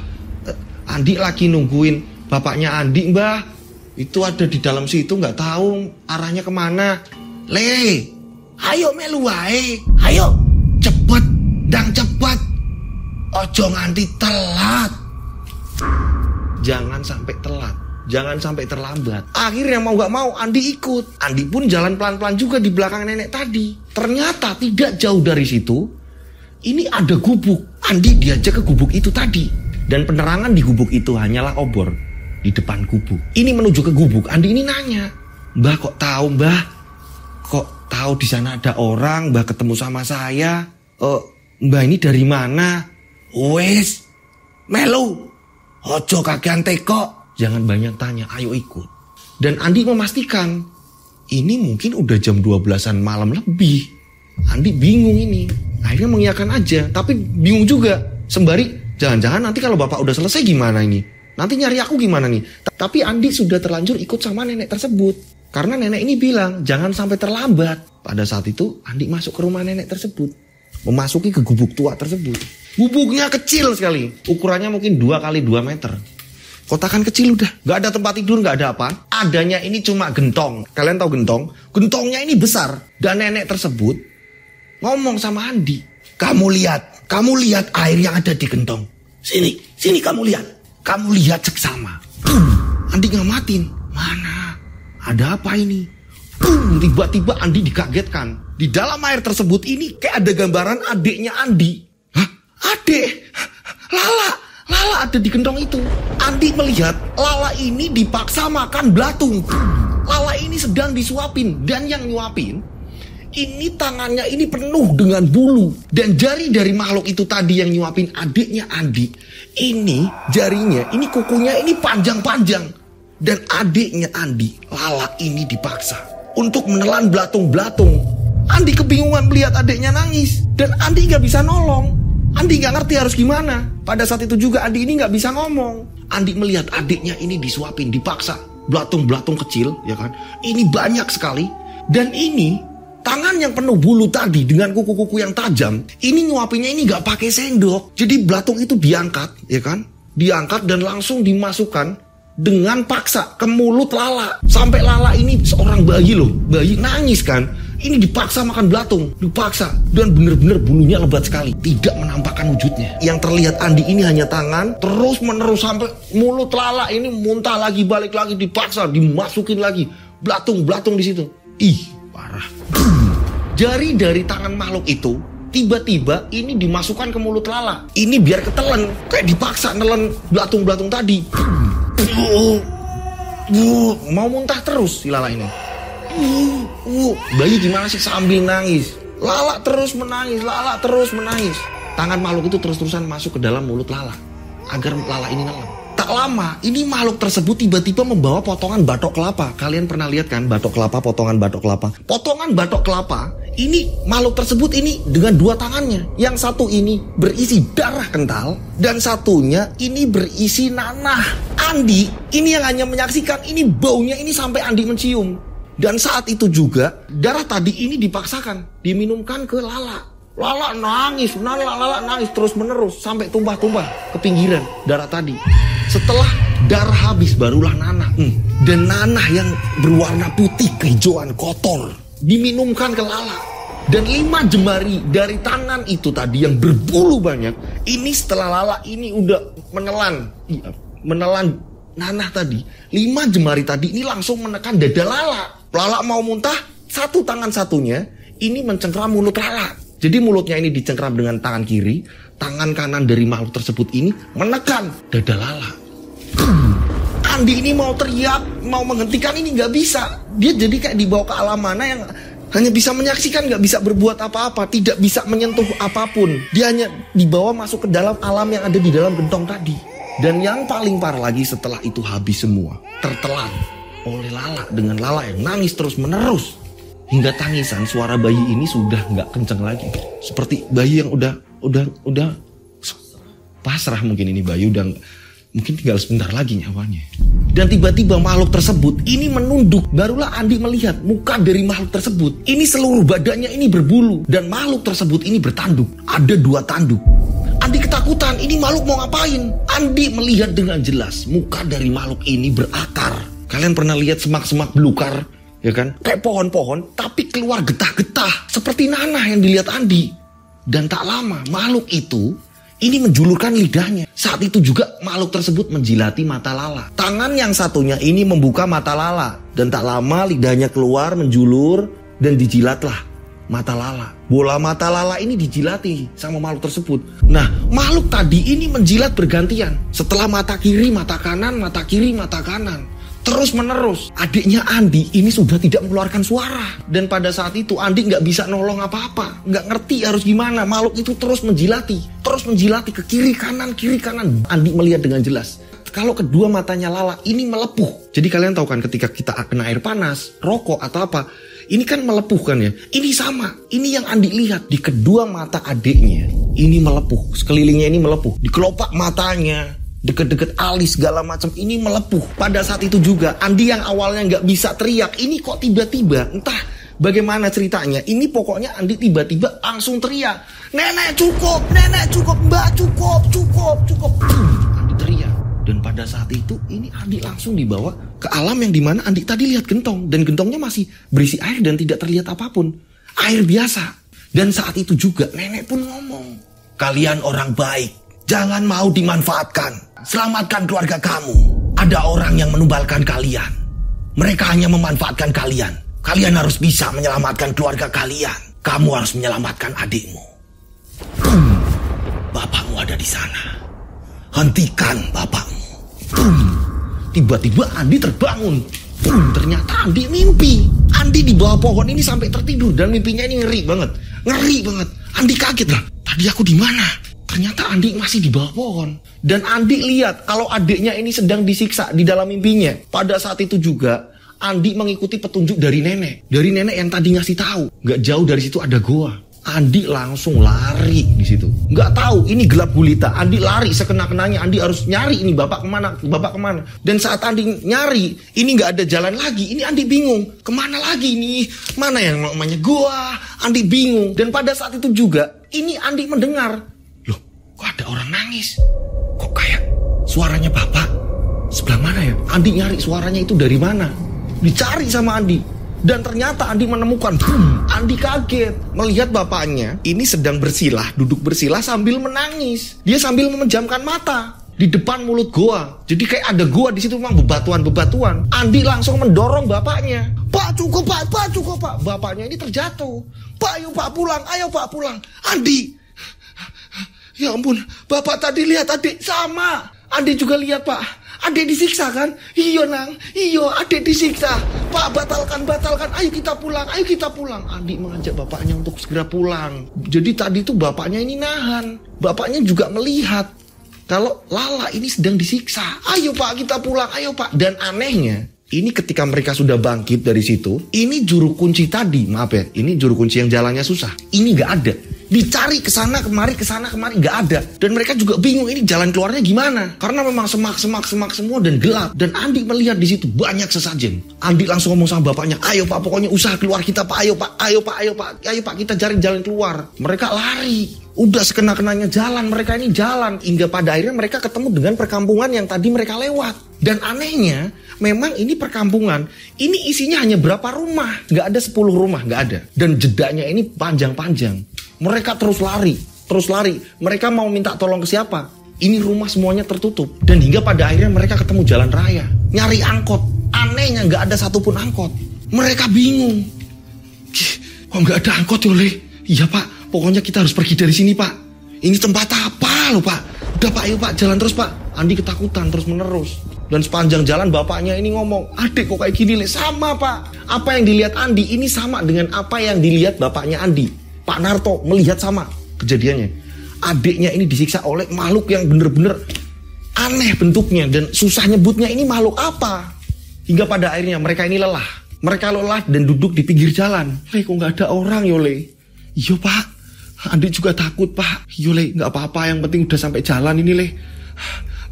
eh, Andi lagi nungguin bapaknya Andi mbah itu ada di dalam situ nggak tahu arahnya kemana. Le, ayo meluai, Ayo, cepet, dang cepet. Ojo nganti telat. Jangan sampai telat. Jangan sampai terlambat. Akhirnya mau gak mau Andi ikut. Andi pun jalan pelan-pelan juga di belakang nenek tadi. Ternyata tidak jauh dari situ, ini ada gubuk. Andi diajak ke gubuk itu tadi. Dan penerangan di gubuk itu hanyalah obor di depan gubuk. Ini menuju ke gubuk. Andi ini nanya, Mbah kok tahu Mbah? Kok tahu di sana ada orang? Mbah ketemu sama saya. Uh, mbah ini dari mana? Wes, melu. Ojo kakean teko. Jangan banyak tanya, ayo ikut. Dan Andi memastikan, ini mungkin udah jam 12-an malam lebih. Andi bingung ini. Akhirnya mengiyakan aja, tapi bingung juga. Sembari, jangan-jangan nanti kalau bapak udah selesai gimana ini? Nanti nyari aku gimana nih? Tapi Andi sudah terlanjur ikut sama nenek tersebut. Karena nenek ini bilang, jangan sampai terlambat. Pada saat itu, Andi masuk ke rumah nenek tersebut. Memasuki ke gubuk tua tersebut. Gubuknya kecil sekali. Ukurannya mungkin 2 kali 2 meter. Kota kan kecil udah, Gak ada tempat tidur, gak ada apa. Adanya ini cuma gentong. Kalian tahu gentong? Gentongnya ini besar. Dan nenek tersebut ngomong sama Andi. Kamu lihat, kamu lihat air yang ada di gentong. Sini, sini kamu lihat. Kamu lihat seksama. Andi ngamatin. Mana? Ada apa ini? Tiba-tiba Andi dikagetkan. Di dalam air tersebut ini kayak ada gambaran adiknya Andi. Hah? Adik? Lala? Lala ada di gendong itu. Andi melihat Lala ini dipaksa makan belatung. Lala ini sedang disuapin. Dan yang nyuapin ini tangannya ini penuh dengan bulu. Dan jari dari makhluk itu tadi yang nyuapin adiknya Andi. Ini jarinya, ini kukunya ini panjang-panjang. Dan adiknya Andi, Lala ini dipaksa untuk menelan belatung-belatung. Andi kebingungan melihat adiknya nangis. Dan Andi nggak bisa nolong. Andi nggak ngerti harus gimana. Pada saat itu juga Andi ini nggak bisa ngomong. Andi melihat adiknya ini disuapin, dipaksa. Belatung-belatung kecil, ya kan? Ini banyak sekali. Dan ini tangan yang penuh bulu tadi dengan kuku-kuku yang tajam, ini nyuapinya ini nggak pakai sendok. Jadi belatung itu diangkat, ya kan? Diangkat dan langsung dimasukkan dengan paksa ke mulut lala sampai lala ini seorang bayi loh bayi nangis kan ini dipaksa makan belatung dipaksa dan bener-bener bulunya lebat sekali tidak menampakkan wujudnya yang terlihat Andi ini hanya tangan terus menerus sampai mulut lala ini muntah lagi balik lagi dipaksa dimasukin lagi belatung belatung di situ ih parah. Jari dari tangan makhluk itu tiba-tiba ini dimasukkan ke mulut Lala. Ini biar ketelan, kayak dipaksa nelen belatung-belatung tadi. mau muntah terus si Lala ini. uh, bayi gimana sih sambil nangis? Lala terus menangis, Lala terus menangis. Tangan makhluk itu terus-terusan masuk ke dalam mulut Lala agar Lala ini nelen. Tak lama, ini makhluk tersebut tiba-tiba membawa potongan batok kelapa. Kalian pernah lihat kan batok kelapa, potongan batok kelapa? Potongan batok kelapa, ini makhluk tersebut ini dengan dua tangannya. Yang satu ini berisi darah kental, dan satunya ini berisi nanah. Andi, ini yang hanya menyaksikan, ini baunya ini sampai Andi mencium. Dan saat itu juga, darah tadi ini dipaksakan, diminumkan ke Lala. Lala nangis, Nala Lala nangis terus menerus sampai tumpah-tumpah ke pinggiran darah tadi. Setelah darah habis barulah nanah. Hmm. Dan nanah yang berwarna putih kehijauan kotor diminumkan ke Lala. Dan lima jemari dari tangan itu tadi yang berbulu banyak, ini setelah Lala ini udah menelan, iya, menelan nanah tadi. Lima jemari tadi ini langsung menekan dada Lala. Lala mau muntah, satu tangan satunya ini mencengkram mulut Lala jadi mulutnya ini dicengkram dengan tangan kiri, tangan kanan dari makhluk tersebut ini menekan dada lala. Andi ini mau teriak, mau menghentikan ini nggak bisa. Dia jadi kayak dibawa ke alam mana yang hanya bisa menyaksikan, nggak bisa berbuat apa-apa, tidak bisa menyentuh apapun. Dia hanya dibawa masuk ke dalam alam yang ada di dalam gentong tadi. Dan yang paling parah lagi setelah itu habis semua, tertelan oleh lala dengan lala yang nangis terus menerus hingga tangisan suara bayi ini sudah nggak kenceng lagi. Seperti bayi yang udah udah udah pasrah mungkin ini bayi udah mungkin tinggal sebentar lagi nyawanya. Dan tiba-tiba makhluk tersebut ini menunduk. Barulah Andi melihat muka dari makhluk tersebut. Ini seluruh badannya ini berbulu dan makhluk tersebut ini bertanduk. Ada dua tanduk. Andi ketakutan, ini makhluk mau ngapain? Andi melihat dengan jelas muka dari makhluk ini berakar. Kalian pernah lihat semak-semak belukar ya kan? Kayak pohon-pohon, tapi keluar getah-getah seperti nanah yang dilihat Andi. Dan tak lama makhluk itu ini menjulurkan lidahnya. Saat itu juga makhluk tersebut menjilati mata lala. Tangan yang satunya ini membuka mata lala dan tak lama lidahnya keluar menjulur dan dijilatlah mata lala. Bola mata lala ini dijilati sama makhluk tersebut. Nah, makhluk tadi ini menjilat bergantian. Setelah mata kiri, mata kanan, mata kiri, mata kanan terus menerus. Adiknya Andi ini sudah tidak mengeluarkan suara. Dan pada saat itu Andi nggak bisa nolong apa-apa. Nggak ngerti harus gimana. Makhluk itu terus menjilati. Terus menjilati ke kiri kanan, kiri kanan. Andi melihat dengan jelas. Kalau kedua matanya Lala ini melepuh. Jadi kalian tahu kan ketika kita kena air panas, rokok atau apa. Ini kan melepuh kan ya. Ini sama. Ini yang Andi lihat. Di kedua mata adiknya ini melepuh. Sekelilingnya ini melepuh. Di kelopak matanya deket-deket alis segala macam ini melepuh pada saat itu juga Andi yang awalnya nggak bisa teriak ini kok tiba-tiba entah bagaimana ceritanya ini pokoknya Andi tiba-tiba langsung teriak nenek cukup nenek cukup mbak cukup cukup cukup Andi teriak dan pada saat itu ini Andi langsung dibawa ke alam yang dimana Andi tadi lihat gentong dan gentongnya masih berisi air dan tidak terlihat apapun air biasa dan saat itu juga nenek pun ngomong kalian orang baik jangan mau dimanfaatkan Selamatkan keluarga kamu. Ada orang yang menubalkan kalian. Mereka hanya memanfaatkan kalian. Kalian harus bisa menyelamatkan keluarga kalian. Kamu harus menyelamatkan adikmu. Bapakmu ada di sana. Hentikan bapakmu. Tiba-tiba Andi terbangun. Ternyata Andi mimpi. Andi di bawah pohon ini sampai tertidur dan mimpinya ini ngeri banget. Ngeri banget. Andi kaget lah. Tadi aku di mana? ternyata Andi masih di bawah pohon. Dan Andi lihat kalau adiknya ini sedang disiksa di dalam mimpinya. Pada saat itu juga Andi mengikuti petunjuk dari nenek. Dari nenek yang tadi ngasih tahu. Gak jauh dari situ ada goa. Andi langsung lari di situ. Gak tahu ini gelap gulita. Andi lari sekena-kenanya. Andi harus nyari ini bapak kemana, bapak kemana. Dan saat Andi nyari, ini gak ada jalan lagi. Ini Andi bingung. Kemana lagi ini? Mana yang namanya goa? Andi bingung. Dan pada saat itu juga, ini Andi mendengar Kok ada orang nangis? Kok kayak suaranya bapak? Sebelah mana ya? Andi nyari suaranya itu dari mana? Dicari sama Andi. Dan ternyata Andi menemukan. Hmm. Andi kaget melihat bapaknya ini sedang bersilah, duduk bersilah sambil menangis. Dia sambil memejamkan mata di depan mulut goa. Jadi kayak ada goa di situ memang bebatuan-bebatuan. Andi langsung mendorong bapaknya. Pak cukup pak, pak cukup pak. Bapaknya ini terjatuh. Pak ayo pak pulang, ayo pak pulang. Andi Ya ampun, bapak tadi lihat adik sama. Adik juga lihat pak. Adik disiksa kan? Iya nang, iya adik disiksa. Pak batalkan, batalkan. Ayo kita pulang, ayo kita pulang. Adik mengajak bapaknya untuk segera pulang. Jadi tadi tuh bapaknya ini nahan. Bapaknya juga melihat kalau Lala ini sedang disiksa. Ayo pak kita pulang, ayo pak. Dan anehnya ini ketika mereka sudah bangkit dari situ, ini juru kunci tadi, maaf ya, ini juru kunci yang jalannya susah. Ini gak ada dicari ke sana kemari ke sana kemari nggak ada dan mereka juga bingung ini jalan keluarnya gimana karena memang semak semak semak semua dan gelap dan Andi melihat di situ banyak sesajen Andi langsung ngomong sama bapaknya ayo pak pokoknya usaha keluar kita pak ayo pak ayo pak ayo pak ayo pak kita cari jalan keluar mereka lari udah sekena kenanya jalan mereka ini jalan hingga pada akhirnya mereka ketemu dengan perkampungan yang tadi mereka lewat dan anehnya, memang ini perkampungan, ini isinya hanya berapa rumah, nggak ada 10 rumah, nggak ada. Dan jedanya ini panjang-panjang. Mereka terus lari, terus lari. Mereka mau minta tolong ke siapa? Ini rumah semuanya tertutup. Dan hingga pada akhirnya mereka ketemu jalan raya. Nyari angkot. Anehnya nggak ada satupun angkot. Mereka bingung. Kok nggak ada angkot ya, Le? Iya, Pak. Pokoknya kita harus pergi dari sini, Pak. Ini tempat apa loh, Pak? Udah, Pak, yuk, Pak. Jalan terus, Pak. Andi ketakutan terus-menerus. Dan sepanjang jalan bapaknya ini ngomong, adik kok kayak gini, Le? Sama, Pak. Apa yang dilihat Andi ini sama dengan apa yang dilihat bapaknya Andi. Pak Narto melihat sama kejadiannya. Adiknya ini disiksa oleh makhluk yang benar-benar aneh bentuknya dan susah nyebutnya ini makhluk apa. Hingga pada akhirnya mereka ini lelah. Mereka lelah dan duduk di pinggir jalan. Leh kok nggak ada orang Yole? Iya pak, adik juga takut pak. Yole nggak apa-apa yang penting udah sampai jalan ini Leh.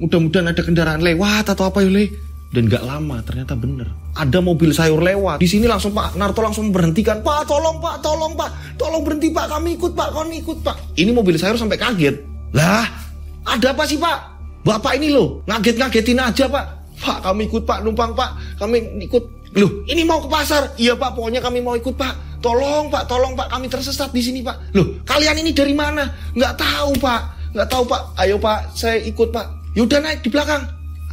Mudah-mudahan ada kendaraan lewat atau apa Yole dan gak lama ternyata bener ada mobil sayur lewat di sini langsung Pak Narto langsung berhentikan Pak tolong Pak tolong Pak tolong berhenti Pak kami ikut Pak kami ikut Pak ini mobil sayur sampai kaget lah ada apa sih Pak Bapak ini loh ngaget-ngagetin aja Pak Pak kami ikut Pak numpang Pak kami ikut loh ini mau ke pasar iya Pak pokoknya kami mau ikut Pak tolong Pak tolong Pak kami tersesat di sini Pak loh kalian ini dari mana nggak tahu Pak nggak tahu Pak ayo Pak saya ikut Pak yaudah naik di belakang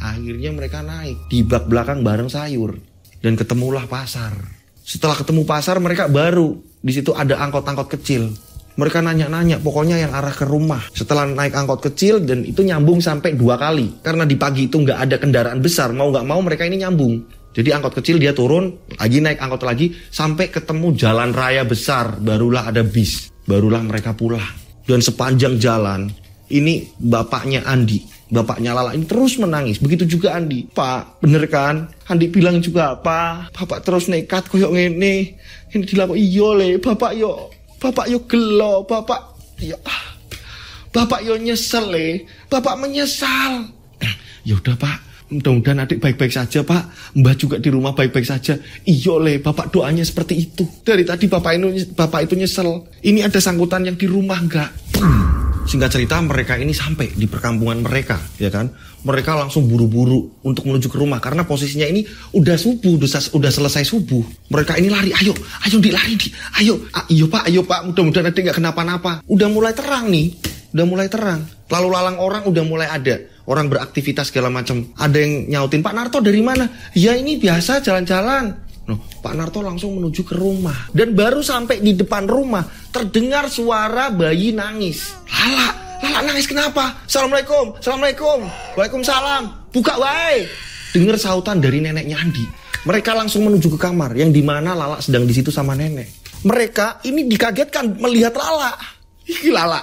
Akhirnya mereka naik di bak belakang bareng sayur dan ketemulah pasar. Setelah ketemu pasar mereka baru di situ ada angkot-angkot kecil. Mereka nanya-nanya, pokoknya yang arah ke rumah. Setelah naik angkot kecil dan itu nyambung sampai dua kali. Karena di pagi itu nggak ada kendaraan besar, mau nggak mau mereka ini nyambung. Jadi angkot kecil dia turun, lagi naik angkot lagi, sampai ketemu jalan raya besar, barulah ada bis, barulah mereka pulang. Dan sepanjang jalan, ini bapaknya Andi, Bapaknya Lala ini terus menangis. Begitu juga Andi. Pak, bener kan? Andi bilang juga, apa? Bapak terus nekat koyok ngene. Ini dilakukan, iyo le, Bapak yo, Bapak yo gelo, Bapak, yo, ah, Bapak yo nyesel le, Bapak menyesal. Nah, ya udah Pak, mudah-mudahan adik baik-baik saja Pak. Mbah juga di rumah baik-baik saja. Iyo le, Bapak doanya seperti itu. Dari tadi Bapak itu, Bapak itu nyesel. Ini ada sangkutan yang di rumah enggak? Singkat cerita mereka ini sampai di perkampungan mereka, ya kan? Mereka langsung buru-buru untuk menuju ke rumah karena posisinya ini udah subuh, udah, udah selesai subuh. Mereka ini lari, ayo, ayo di lari di, ayo, ayo ah, iya, pak, ayo iya, pak, mudah-mudahan ada nggak kenapa-napa. Udah mulai terang nih, udah mulai terang. Lalu lalang orang udah mulai ada orang beraktivitas segala macam. Ada yang nyautin Pak Narto dari mana? Ya ini biasa jalan-jalan. Noh, Pak Narto langsung menuju ke rumah dan baru sampai di depan rumah terdengar suara bayi nangis. Lala, Lala nangis kenapa? Assalamualaikum, assalamualaikum, waalaikumsalam. Buka wae. Dengar sautan dari neneknya Andi. Mereka langsung menuju ke kamar yang dimana Lala sedang di situ sama nenek. Mereka ini dikagetkan melihat Lala. Ih Lala,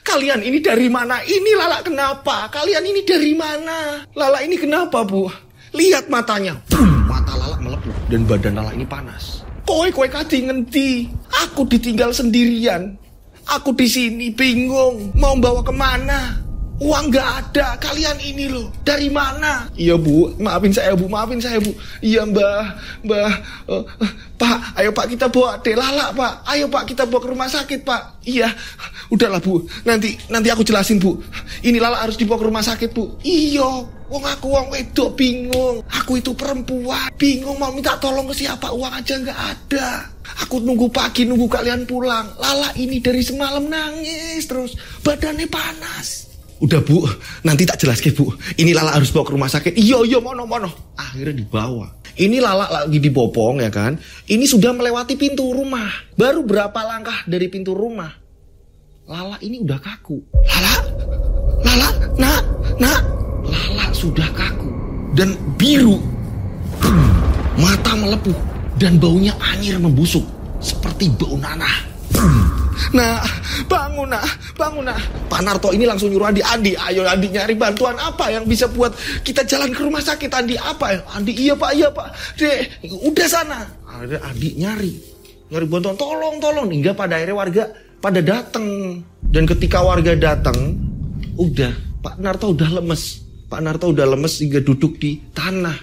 kalian ini dari mana? Ini Lala kenapa? Kalian ini dari mana? Lala ini kenapa bu? Lihat matanya. Bum, mata Lala melepuh dan badan Lala ini panas. Kowe kowe kadi ngenti. Aku ditinggal sendirian. Aku di sini bingung mau bawa kemana. Uang nggak ada, kalian ini loh. Dari mana? Iya bu, maafin saya bu, maafin saya bu. Iya mbah, mbah, uh, uh, pak, ayo pak kita bawa deh Lala pak. Ayo pak kita bawa ke rumah sakit pak. Iya, udahlah bu, nanti nanti aku jelasin bu. Ini Lala harus dibawa ke rumah sakit bu. Iyo, Wong aku wong wedok bingung. Aku itu perempuan, bingung mau minta tolong ke siapa, uang aja nggak ada. Aku nunggu pagi, nunggu kalian pulang. Lala ini dari semalam nangis terus, badannya panas. Udah bu, nanti tak jelas ke bu. Ini Lala harus bawa ke rumah sakit. Iyo iyo mono mono. Akhirnya dibawa. Ini Lala lagi dibopong ya kan. Ini sudah melewati pintu rumah. Baru berapa langkah dari pintu rumah. Lala ini udah kaku. Lala, Lala, nak, nak. Lala sudah kaku dan biru. Mata melepuh dan baunya anjir membusuk seperti bau nanah. Nah, bangun nak, bangun nak. Pak Narto ini langsung nyuruh Andi, Andi, ayo Andi nyari bantuan apa yang bisa buat kita jalan ke rumah sakit, Andi apa? Andi iya pak, iya pak, dek, udah sana. Ada Andi nyari, nyari bantuan, tolong, tolong. Hingga pada akhirnya warga pada datang dan ketika warga datang, udah Pak Narto udah lemes. Pak Narto udah lemes hingga duduk di tanah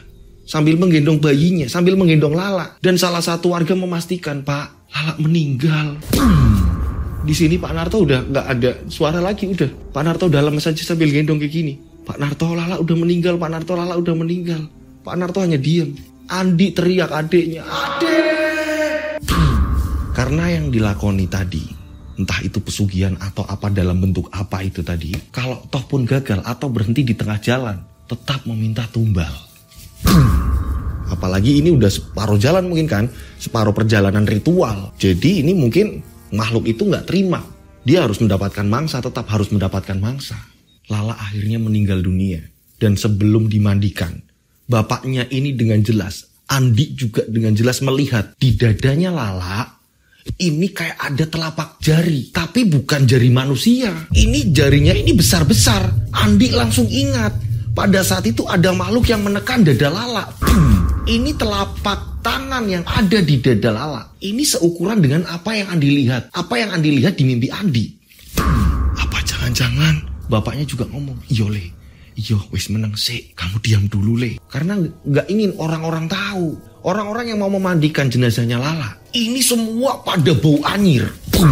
sambil menggendong bayinya, sambil menggendong Lala. Dan salah satu warga memastikan Pak Lala meninggal. Di sini Pak Narto udah nggak ada suara lagi udah. Pak Narto udah lemes aja sambil gendong kayak gini. Pak Narto Lala udah meninggal, Pak Narto Lala udah meninggal. Pak Narto hanya diam. Andi teriak adiknya, adik. Karena yang dilakoni tadi entah itu pesugihan atau apa dalam bentuk apa itu tadi, kalau toh pun gagal atau berhenti di tengah jalan, tetap meminta tumbal. Apalagi ini udah separuh jalan mungkin kan, separuh perjalanan ritual. Jadi ini mungkin makhluk itu nggak terima. Dia harus mendapatkan mangsa, tetap harus mendapatkan mangsa. Lala akhirnya meninggal dunia. Dan sebelum dimandikan, bapaknya ini dengan jelas, Andi juga dengan jelas melihat di dadanya Lala ini kayak ada telapak jari, tapi bukan jari manusia. Ini jarinya ini besar-besar. Andi langsung ingat, pada saat itu ada makhluk yang menekan dada lala. Ini telapak tangan yang ada di dada lala. Ini seukuran dengan apa yang Andi lihat. Apa yang Andi lihat di mimpi Andi. Apa jangan-jangan bapaknya juga ngomong, Yole, iya, iya wis menang sih kamu diam dulu le karena nggak ingin orang-orang tahu orang-orang yang mau memandikan jenazahnya Lala ini semua pada bau anyir Bum.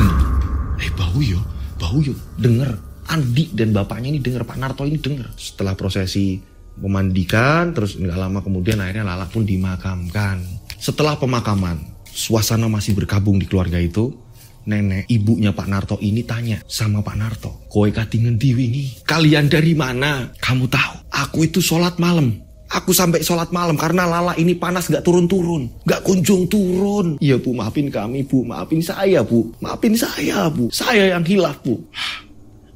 eh bau yo bau yo denger Andi dan bapaknya ini denger Pak Narto ini denger setelah prosesi memandikan terus nggak lama kemudian akhirnya Lala pun dimakamkan setelah pemakaman suasana masih berkabung di keluarga itu nenek ibunya Pak Narto ini tanya sama Pak Narto, kowe kadingen diwingi, kalian dari mana? Kamu tahu, aku itu sholat malam. Aku sampai sholat malam karena Lala ini panas gak turun-turun. Gak kunjung turun. Iya bu, maafin kami bu, maafin saya bu. Maafin saya bu, saya yang hilaf bu.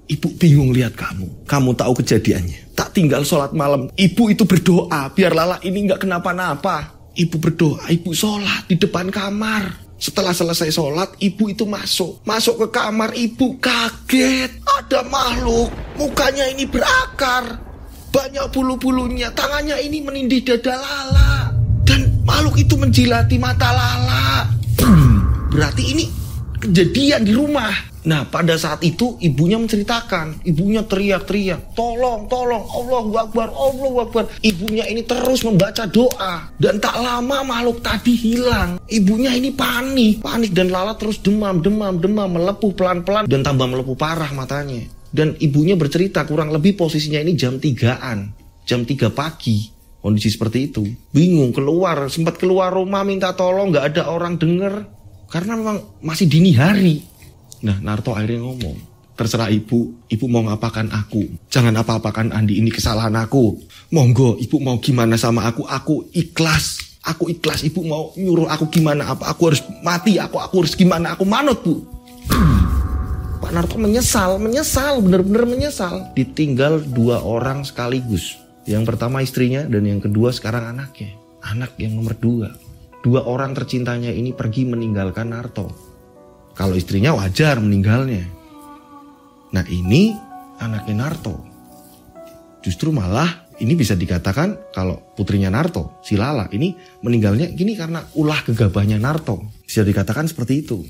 Ibu bingung lihat kamu. Kamu tahu kejadiannya. Tak tinggal sholat malam. Ibu itu berdoa biar Lala ini gak kenapa-napa. Ibu berdoa, ibu sholat di depan kamar. Setelah selesai sholat, ibu itu masuk. Masuk ke kamar ibu kaget. Ada makhluk. Mukanya ini berakar. Banyak bulu-bulunya. Tangannya ini menindih dada lala. Dan makhluk itu menjilati mata lala. Berarti ini kejadian di rumah. Nah, pada saat itu ibunya menceritakan, ibunya teriak-teriak, tolong, tolong, Allah Akbar, Allah Akbar. Ibunya ini terus membaca doa. Dan tak lama makhluk tadi hilang. Ibunya ini panik, panik dan Lala terus demam, demam, demam, melepuh pelan-pelan dan tambah melepuh parah matanya. Dan ibunya bercerita kurang lebih posisinya ini jam 3-an, jam 3 pagi kondisi seperti itu bingung keluar sempat keluar rumah minta tolong nggak ada orang denger karena memang masih dini hari. Nah, Narto akhirnya ngomong, terserah ibu, ibu mau ngapakan aku. Jangan apa-apakan Andi, ini kesalahan aku. Monggo, ibu mau gimana sama aku, aku ikhlas. Aku ikhlas, ibu mau nyuruh aku gimana, apa aku harus mati, aku aku harus gimana, aku manut bu. Pak Narto menyesal, menyesal, benar-benar menyesal. Ditinggal dua orang sekaligus. Yang pertama istrinya dan yang kedua sekarang anaknya. Anak yang nomor dua dua orang tercintanya ini pergi meninggalkan Narto. Kalau istrinya wajar meninggalnya. Nah ini anaknya Narto. Justru malah ini bisa dikatakan kalau putrinya Narto, si Lala, ini meninggalnya gini karena ulah gegabahnya Narto. Bisa dikatakan seperti itu.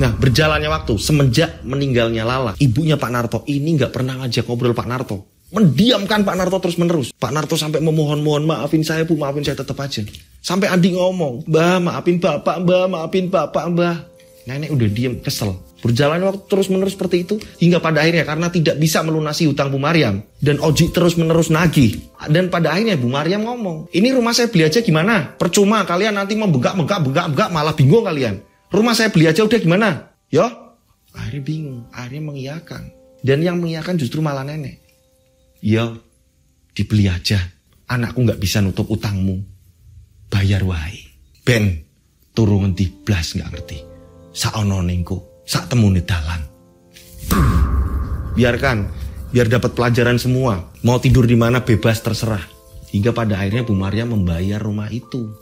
Nah berjalannya waktu, semenjak meninggalnya Lala, ibunya Pak Narto ini nggak pernah ngajak ngobrol Pak Narto mendiamkan Pak Narto terus menerus. Pak Narto sampai memohon mohon maafin saya bu, maafin saya tetap aja. Sampai Andi ngomong, Mbah maafin bapak, Mbah maafin bapak, Mbah. Nenek udah diem, kesel. Berjalan waktu terus menerus seperti itu hingga pada akhirnya karena tidak bisa melunasi hutang Bu Mariam dan Oji terus menerus nagih dan pada akhirnya Bu Mariam ngomong ini rumah saya beli aja gimana percuma kalian nanti membengkak begak begak begak malah bingung kalian rumah saya beli aja udah gimana yo akhirnya bingung akhirnya mengiyakan dan yang mengiyakan justru malah nenek Ya, dibeli aja. Anakku nggak bisa nutup utangmu. Bayar wae. Ben, turun nanti blas nggak ngerti. Sak ono saat sak temune dalan. Biarkan, biar dapat pelajaran semua. Mau tidur di mana bebas terserah. Hingga pada akhirnya Bu Maria membayar rumah itu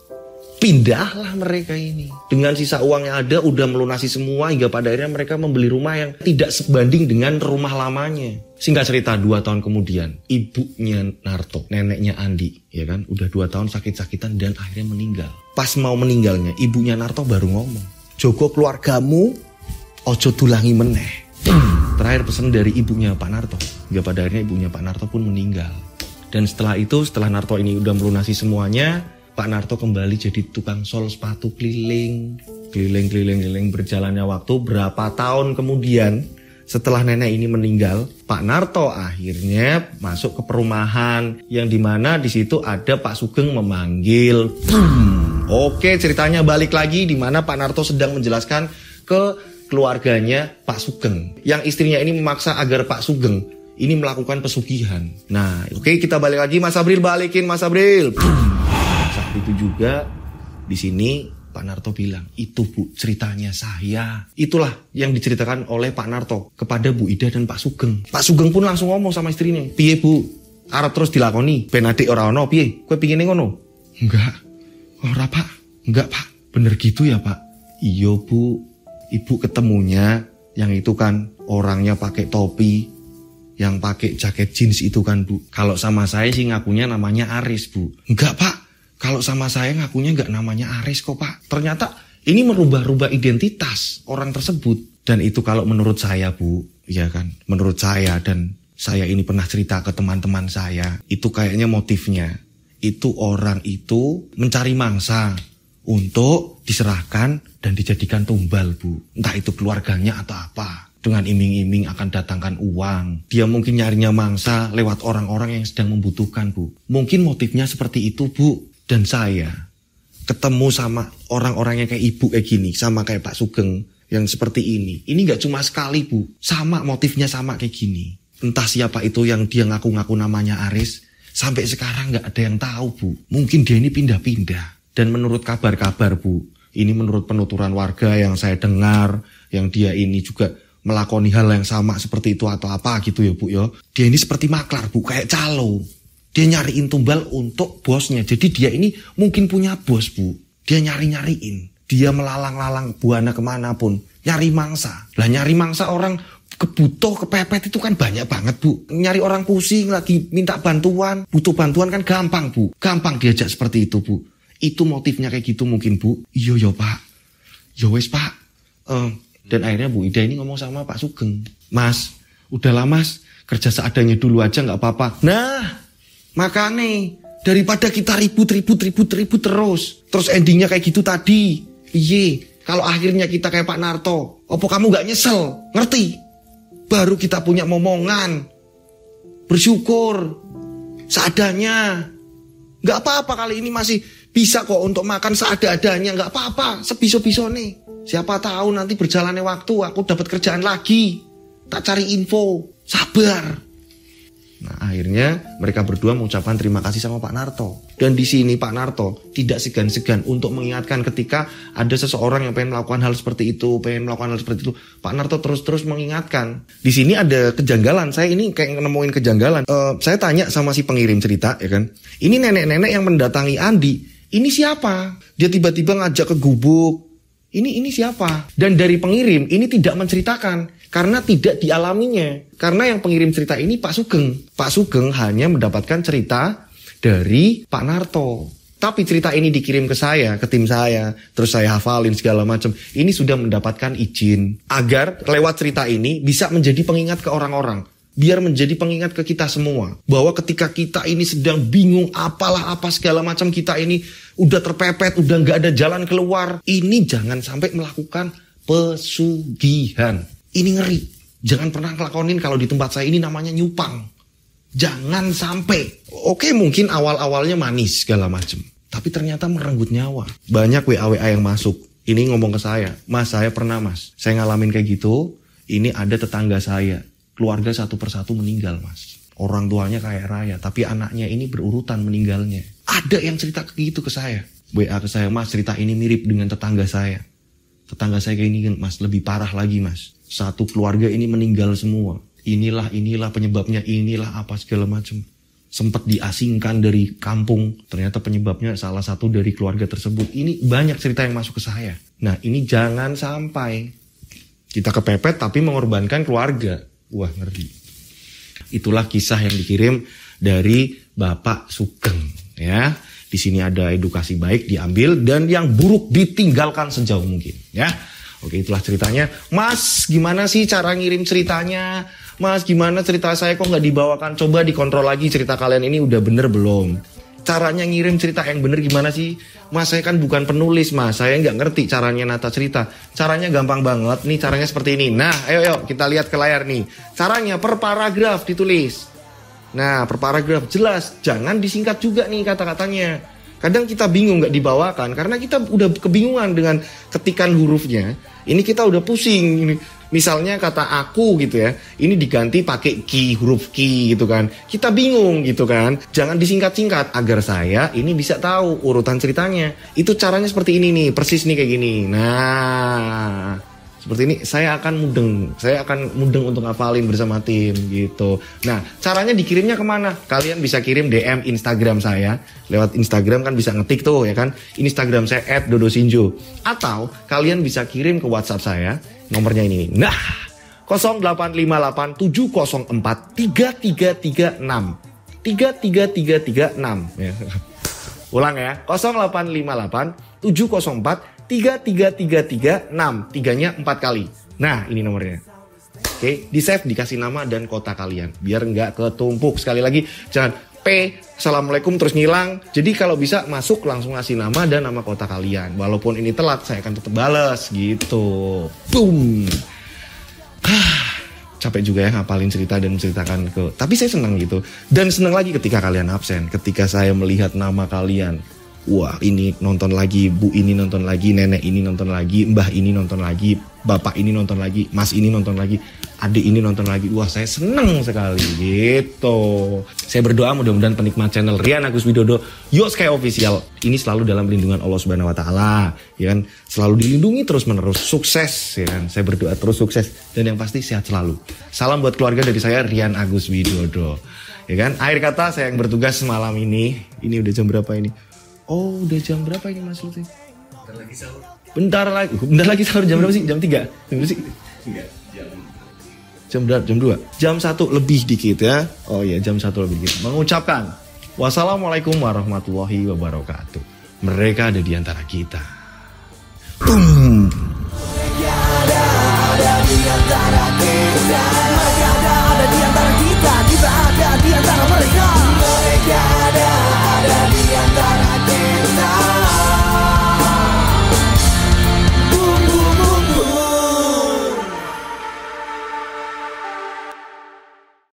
pindahlah mereka ini dengan sisa uang yang ada udah melunasi semua hingga pada akhirnya mereka membeli rumah yang tidak sebanding dengan rumah lamanya singkat cerita dua tahun kemudian ibunya Narto neneknya Andi ya kan udah dua tahun sakit-sakitan dan akhirnya meninggal pas mau meninggalnya ibunya Narto baru ngomong Joko keluargamu ojo tulangi meneh terakhir pesan dari ibunya Pak Narto hingga pada akhirnya ibunya Pak Narto pun meninggal dan setelah itu setelah Narto ini udah melunasi semuanya Pak Narto kembali jadi tukang sol sepatu keliling, keliling, keliling, keliling berjalannya waktu berapa tahun kemudian setelah nenek ini meninggal, Pak Narto akhirnya masuk ke perumahan yang dimana di situ ada Pak Sugeng memanggil. Boom. Hmm. Oke, ceritanya balik lagi di mana Pak Narto sedang menjelaskan ke keluarganya Pak Sugeng. Yang istrinya ini memaksa agar Pak Sugeng ini melakukan pesugihan. Nah, oke kita balik lagi Mas Abril balikin Mas Abril. Boom. Hmm itu juga di sini Pak Narto bilang, itu Bu ceritanya saya. Itulah yang diceritakan oleh Pak Narto kepada Bu Ida dan Pak Sugeng. Pak Sugeng pun langsung ngomong sama istrinya, piye Bu, arah terus dilakoni, ben orang no ono piye, kowe pingin ngono? Enggak, oh, ora Pak, enggak Pak, bener gitu ya Pak. Iyo Bu, Ibu ketemunya yang itu kan orangnya pakai topi, yang pakai jaket jeans itu kan Bu. Kalau sama saya sih ngakunya namanya Aris Bu. Enggak Pak, kalau sama saya ngakunya nggak namanya Aris kok Pak. Ternyata ini merubah-rubah identitas orang tersebut. Dan itu kalau menurut saya Bu, ya kan, menurut saya dan saya ini pernah cerita ke teman-teman saya, itu kayaknya motifnya. Itu orang itu mencari mangsa untuk diserahkan dan dijadikan tumbal, Bu. Entah itu keluarganya atau apa. Dengan iming-iming akan datangkan uang. Dia mungkin nyarinya mangsa lewat orang-orang yang sedang membutuhkan, Bu. Mungkin motifnya seperti itu, Bu. Dan saya ketemu sama orang-orang yang kayak ibu kayak gini, sama kayak Pak Sugeng yang seperti ini. Ini nggak cuma sekali bu, sama motifnya sama kayak gini. Entah siapa itu yang dia ngaku-ngaku namanya Aris, sampai sekarang nggak ada yang tahu bu. Mungkin dia ini pindah-pindah. Dan menurut kabar-kabar bu, ini menurut penuturan warga yang saya dengar, yang dia ini juga melakoni hal yang sama seperti itu atau apa gitu ya bu ya. Dia ini seperti maklar bu, kayak calo. Dia nyariin tumbal untuk bosnya. Jadi dia ini mungkin punya bos, Bu. Dia nyari-nyariin. Dia melalang-lalang buana kemana pun, Nyari mangsa. Lah nyari mangsa orang kebutuh, kepepet itu kan banyak banget, Bu. Nyari orang pusing lagi minta bantuan. Butuh bantuan kan gampang, Bu. Gampang diajak seperti itu, Bu. Itu motifnya kayak gitu mungkin, Bu. Iya, ya, Pak. Ya wes, Pak. Uh, dan akhirnya Bu Ida ini ngomong sama Pak Sugeng. Mas, udahlah Mas, kerja seadanya dulu aja nggak apa-apa. Nah, Makanya daripada kita ribut ribut ribut ribut terus, terus endingnya kayak gitu tadi. Iye, kalau akhirnya kita kayak Pak Narto, opo kamu gak nyesel, ngerti? Baru kita punya momongan, bersyukur, seadanya. Gak apa-apa kali ini masih bisa kok untuk makan seada-adanya, gak apa-apa, sebiso-biso nih. Siapa tahu nanti berjalannya waktu aku dapat kerjaan lagi. Tak cari info, sabar. Nah, akhirnya mereka berdua mengucapkan terima kasih sama Pak Narto. Dan di sini Pak Narto tidak segan-segan untuk mengingatkan ketika ada seseorang yang pengen melakukan hal seperti itu, pengen melakukan hal seperti itu. Pak Narto terus-terus mengingatkan. Di sini ada kejanggalan. Saya ini kayak nemuin kejanggalan. Uh, saya tanya sama si pengirim cerita, ya kan? Ini nenek-nenek yang mendatangi Andi. Ini siapa? Dia tiba-tiba ngajak ke gubuk, ini ini siapa dan dari pengirim ini tidak menceritakan karena tidak dialaminya karena yang pengirim cerita ini Pak Sugeng Pak Sugeng hanya mendapatkan cerita dari Pak Narto tapi cerita ini dikirim ke saya, ke tim saya, terus saya hafalin segala macam. Ini sudah mendapatkan izin agar lewat cerita ini bisa menjadi pengingat ke orang-orang biar menjadi pengingat ke kita semua bahwa ketika kita ini sedang bingung apalah apa segala macam kita ini udah terpepet udah nggak ada jalan keluar ini jangan sampai melakukan pesugihan ini ngeri jangan pernah ngelakonin kalau di tempat saya ini namanya nyupang jangan sampai oke mungkin awal awalnya manis segala macam tapi ternyata merenggut nyawa banyak wa wa yang masuk ini ngomong ke saya mas saya pernah mas saya ngalamin kayak gitu ini ada tetangga saya keluarga satu persatu meninggal mas. Orang tuanya kaya raya, tapi anaknya ini berurutan meninggalnya. Ada yang cerita gitu ke saya. WA ke saya, mas cerita ini mirip dengan tetangga saya. Tetangga saya kayak ini mas, lebih parah lagi mas. Satu keluarga ini meninggal semua. Inilah, inilah penyebabnya, inilah apa segala macam. Sempat diasingkan dari kampung, ternyata penyebabnya salah satu dari keluarga tersebut. Ini banyak cerita yang masuk ke saya. Nah ini jangan sampai kita kepepet tapi mengorbankan keluarga Wah ngeri. Itulah kisah yang dikirim dari Bapak Sugeng ya. Di sini ada edukasi baik diambil dan yang buruk ditinggalkan sejauh mungkin ya. Oke, itulah ceritanya. Mas, gimana sih cara ngirim ceritanya? Mas, gimana cerita saya kok nggak dibawakan? Coba dikontrol lagi cerita kalian ini udah bener belum? caranya ngirim cerita yang bener gimana sih mas saya kan bukan penulis mas saya nggak ngerti caranya nata cerita caranya gampang banget nih caranya seperti ini nah ayo yuk kita lihat ke layar nih caranya per paragraf ditulis nah per paragraf jelas jangan disingkat juga nih kata-katanya kadang kita bingung nggak dibawakan karena kita udah kebingungan dengan ketikan hurufnya ini kita udah pusing ini Misalnya kata aku gitu ya, ini diganti pakai ki huruf ki gitu kan. Kita bingung gitu kan. Jangan disingkat-singkat agar saya ini bisa tahu urutan ceritanya. Itu caranya seperti ini nih, persis nih kayak gini. Nah, seperti ini saya akan mudeng saya akan mudeng untuk ngapalin bersama tim gitu nah caranya dikirimnya kemana kalian bisa kirim DM Instagram saya lewat Instagram kan bisa ngetik tuh ya kan Instagram saya @dodosinjo atau kalian bisa kirim ke WhatsApp saya Nomornya ini. Nah, 085870433336. 33336 ya. Ulang ya. 0858 704 33336. Tiganya 4 kali. Nah, ini nomornya. Oke, di save dikasih nama dan kota kalian biar nggak ketumpuk. Sekali lagi, jangan P assalamualaikum terus ngilang. Jadi kalau bisa masuk langsung ngasih nama dan nama kota kalian. Walaupun ini telat, saya akan tetap bales gitu. Boom. capek juga ya ngapalin cerita dan menceritakan ke. Tapi saya senang gitu. Dan senang lagi ketika kalian absen, ketika saya melihat nama kalian wah ini nonton lagi, bu ini nonton lagi, nenek ini nonton lagi, mbah ini nonton lagi, bapak ini nonton lagi, mas ini nonton lagi, adik ini nonton lagi. Wah saya seneng sekali gitu. Saya berdoa mudah-mudahan penikmat channel Rian Agus Widodo, yuk Sky Official. Ini selalu dalam lindungan Allah Subhanahu Wa Taala, ya kan? Selalu dilindungi terus menerus, sukses, ya kan? Saya berdoa terus sukses dan yang pasti sehat selalu. Salam buat keluarga dari saya Rian Agus Widodo. Ya kan? Akhir kata saya yang bertugas malam ini. Ini udah jam berapa ini? Oh, udah jam berapa ini Mas Lutfi? Bentar lagi sahur. Bentar lagi, bentar lagi sahur jam berapa sih? Jam 3. Jam berapa sih? jam jam berapa? Jam 2. Jam 1 lebih dikit ya. Oh iya, jam 1 lebih dikit. Mengucapkan Wassalamualaikum warahmatullahi wabarakatuh. Mereka ada di antara kita. Boom. Mereka ada, ada di antara kita. Mereka ada, ada di antara kita.